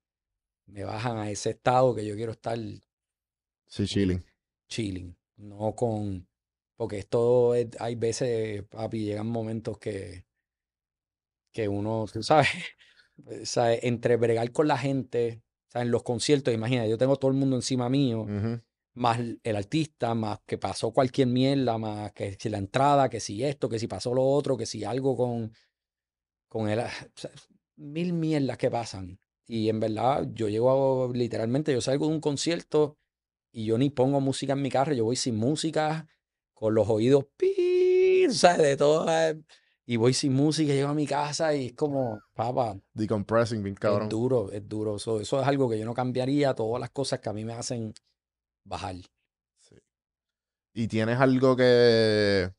me bajan a ese estado que yo quiero estar. Sí, chilling. Chilling no con, porque esto hay veces, papi, llegan momentos que, que uno, tú sabes, eh, entre bregar con la gente, ¿sabes? en los conciertos, imagina, yo tengo todo el mundo encima mío, más el artista, más que pasó cualquier mierda, más que si la entrada, que si esto, que si pasó lo otro, que si algo con, con el ah, mil mierdas que pasan. Y en verdad, yo llego a, literalmente, yo salgo de un concierto y yo ni pongo música en mi carro, yo voy sin música, con los oídos, ¿sabes? De todo. Eh, y voy sin música, llego a mi casa y es como, papá. Decompressing, bien cabrón. Es duro, es duro. Eso, es algo que yo no cambiaría, todas las cosas que a mí me hacen bajar. Sí. ¿Y tienes algo que,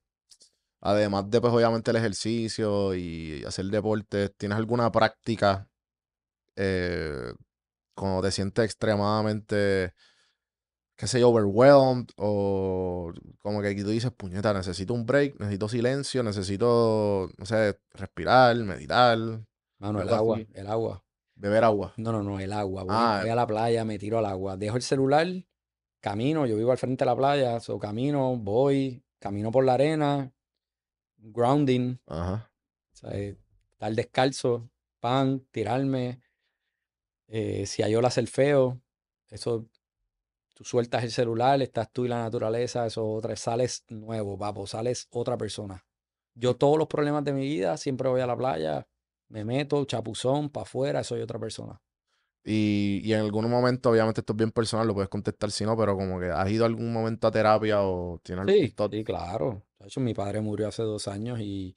además de pues obviamente el ejercicio y hacer deporte, tienes alguna práctica eh, cuando te sientes extremadamente que sé overwhelmed o como que aquí tú dices, puñeta, necesito un break, necesito silencio, necesito, no sé, respirar, meditar. Mano, el agua, el agua. Beber agua. No, no, no, el agua. Ah, voy, a la playa, me tiro al agua. Dejo el celular, camino, yo vivo al frente de la playa, so camino, voy, camino por la arena, grounding. Ajá. O sea, eh, estar descalzo, pan, tirarme. Eh, si hay olas, el feo. Eso Tú sueltas el celular, estás tú y la naturaleza, eso otra, sales nuevo, papo, sales otra persona. Yo todos los problemas de mi vida, siempre voy a la playa, me meto, chapuzón, para afuera, soy otra persona. Y, en algún momento, obviamente esto es bien personal, lo puedes contestar si no, pero como que has ido algún momento a terapia o tienes Sí, sí claro. De hecho, mi padre murió hace dos años y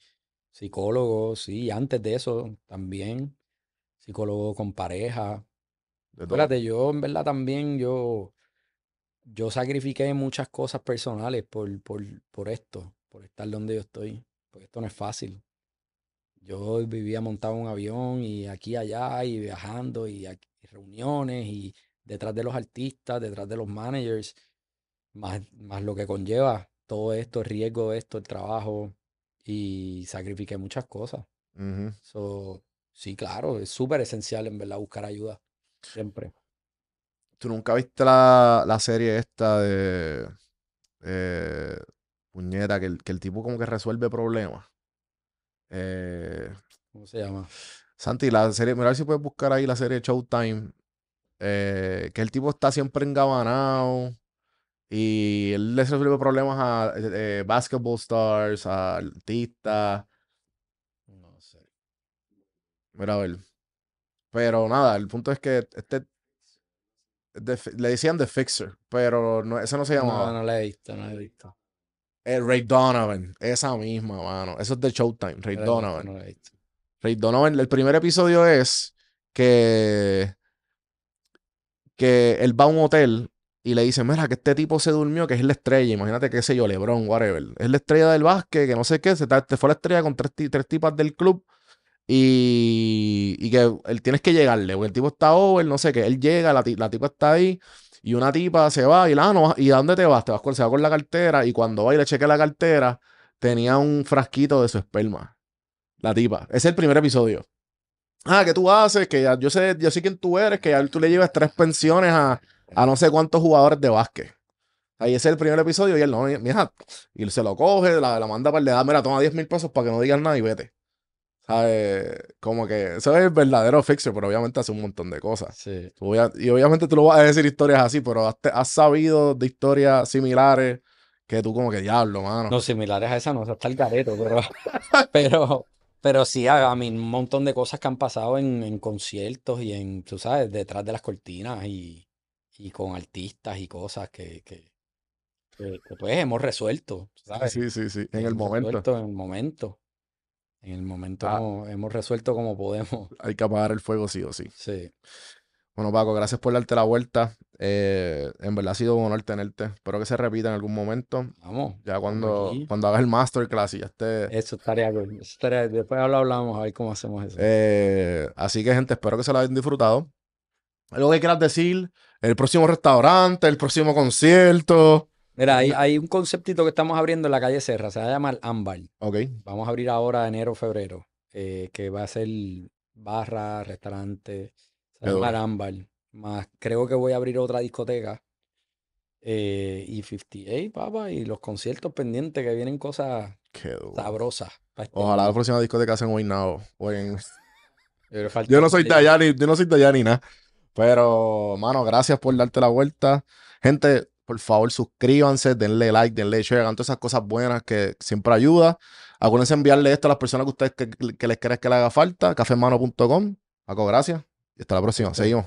psicólogo, sí, antes de eso también, psicólogo con pareja. Espérate, yo en verdad también, yo yo sacrifiqué muchas cosas personales por, por, esto, por estar donde yo estoy, porque esto no es fácil. Yo vivía montado en un avión y aquí allá y viajando y, reuniones y detrás de los artistas, detrás de los managers, más, más lo que conlleva todo esto, el riesgo de esto, el trabajo y sacrifiqué muchas cosas. so, sí, claro, es súper esencial en verdad buscar ayuda siempre. ¿Tú nunca viste la, la serie esta de. Eh, puñeta, que el, tipo como que resuelve problemas? Eh, ¿Cómo se llama? Santi, la serie. Mira si puedes buscar ahí la serie Showtime. Eh, que el tipo está siempre engabanado. Y él les resuelve problemas a basketball stars, a artistas. No sé. Mira a ver. Pero nada, el punto es que este le decían The Fixer, pero no, ese no se llamaba. No, no la he visto, no he visto. Eh, Ray Donovan, esa misma, mano. Eso es de Showtime, Ray Donovan. Ray Donovan, el primer episodio es que, que él va a un hotel y le dice mira, que este tipo se durmió, que es la estrella, imagínate qué sé yo, Lebron, whatever. Es la estrella del básquet, que no sé qué, se te fue la estrella con tres, tres tipas del club y, que él tienes que llegarle, porque el tipo está over, no sé qué. Él llega, la, la tipa está ahí, y una tipa se va, y la, ah, no, ¿y dónde te vas? Te vas con, se va con la cartera, y cuando va y le cheque la cartera, tenía un frasquito de su esperma. La tipa. Ese es el primer episodio. Ah, que tú haces? Que yo sé, yo sé quién tú eres, que tú le llevas tres pensiones a, no sé cuántos jugadores de básquet. Ahí es el primer episodio y él no, mira, y él se lo coge, la, la manda para el de mira, toma 10 mil pesos para que no digas nada y vete. Como que eso es verdadero fixer, pero obviamente hace un montón de cosas. y obviamente tú lo vas a decir historias así, pero has, sabido de historias similares que tú como que diablo, mano. No, similares a esa no, hasta el careto, pero, pero, sí, a, mí un montón de cosas que han pasado en, conciertos y en, tú sabes, detrás de las cortinas y, con artistas y cosas que, pues hemos resuelto, Sí, sí, sí, en el momento. en el momento. En el ah. momento hemos resuelto como podemos. Hay que apagar el fuego sí o sí. Sí. Bueno, Paco, gracias por darte la vuelta. Eh, en verdad ha sido un honor tenerte. Espero que se repita en algún momento. Vamos. Ya cuando, cuando hagas el masterclass y ya esté. Eso estaría bueno. Después hablamos a ver cómo hacemos eso. Eh, así que, gente, espero que se lo hayan disfrutado. Algo que quieras decir, el próximo restaurante, el próximo concierto. Mira, hay, un conceptito que estamos abriendo en la calle Serra, se va a llamar Ámbar. Ok. Vamos a abrir ahora enero, febrero, eh, que va a ser barra, restaurante, se va a Ámbar. Más, creo que voy a abrir otra discoteca. Eh, y 58, papá, y los conciertos pendientes que vienen cosas sabrosas. Este Ojalá la próxima discoteca sea en En... Yo, no soy Tayani, yo no soy nada. Pero, mano, gracias por darte la vuelta. Gente, por favor, suscríbanse, denle like, denle share, hagan todas esas cosas buenas que siempre ayuda. Acuérdense enviarle esto a las personas que ustedes que, les crees que le haga falta. Cafemano.com. Paco, gracias. Y hasta la próxima. Seguimos.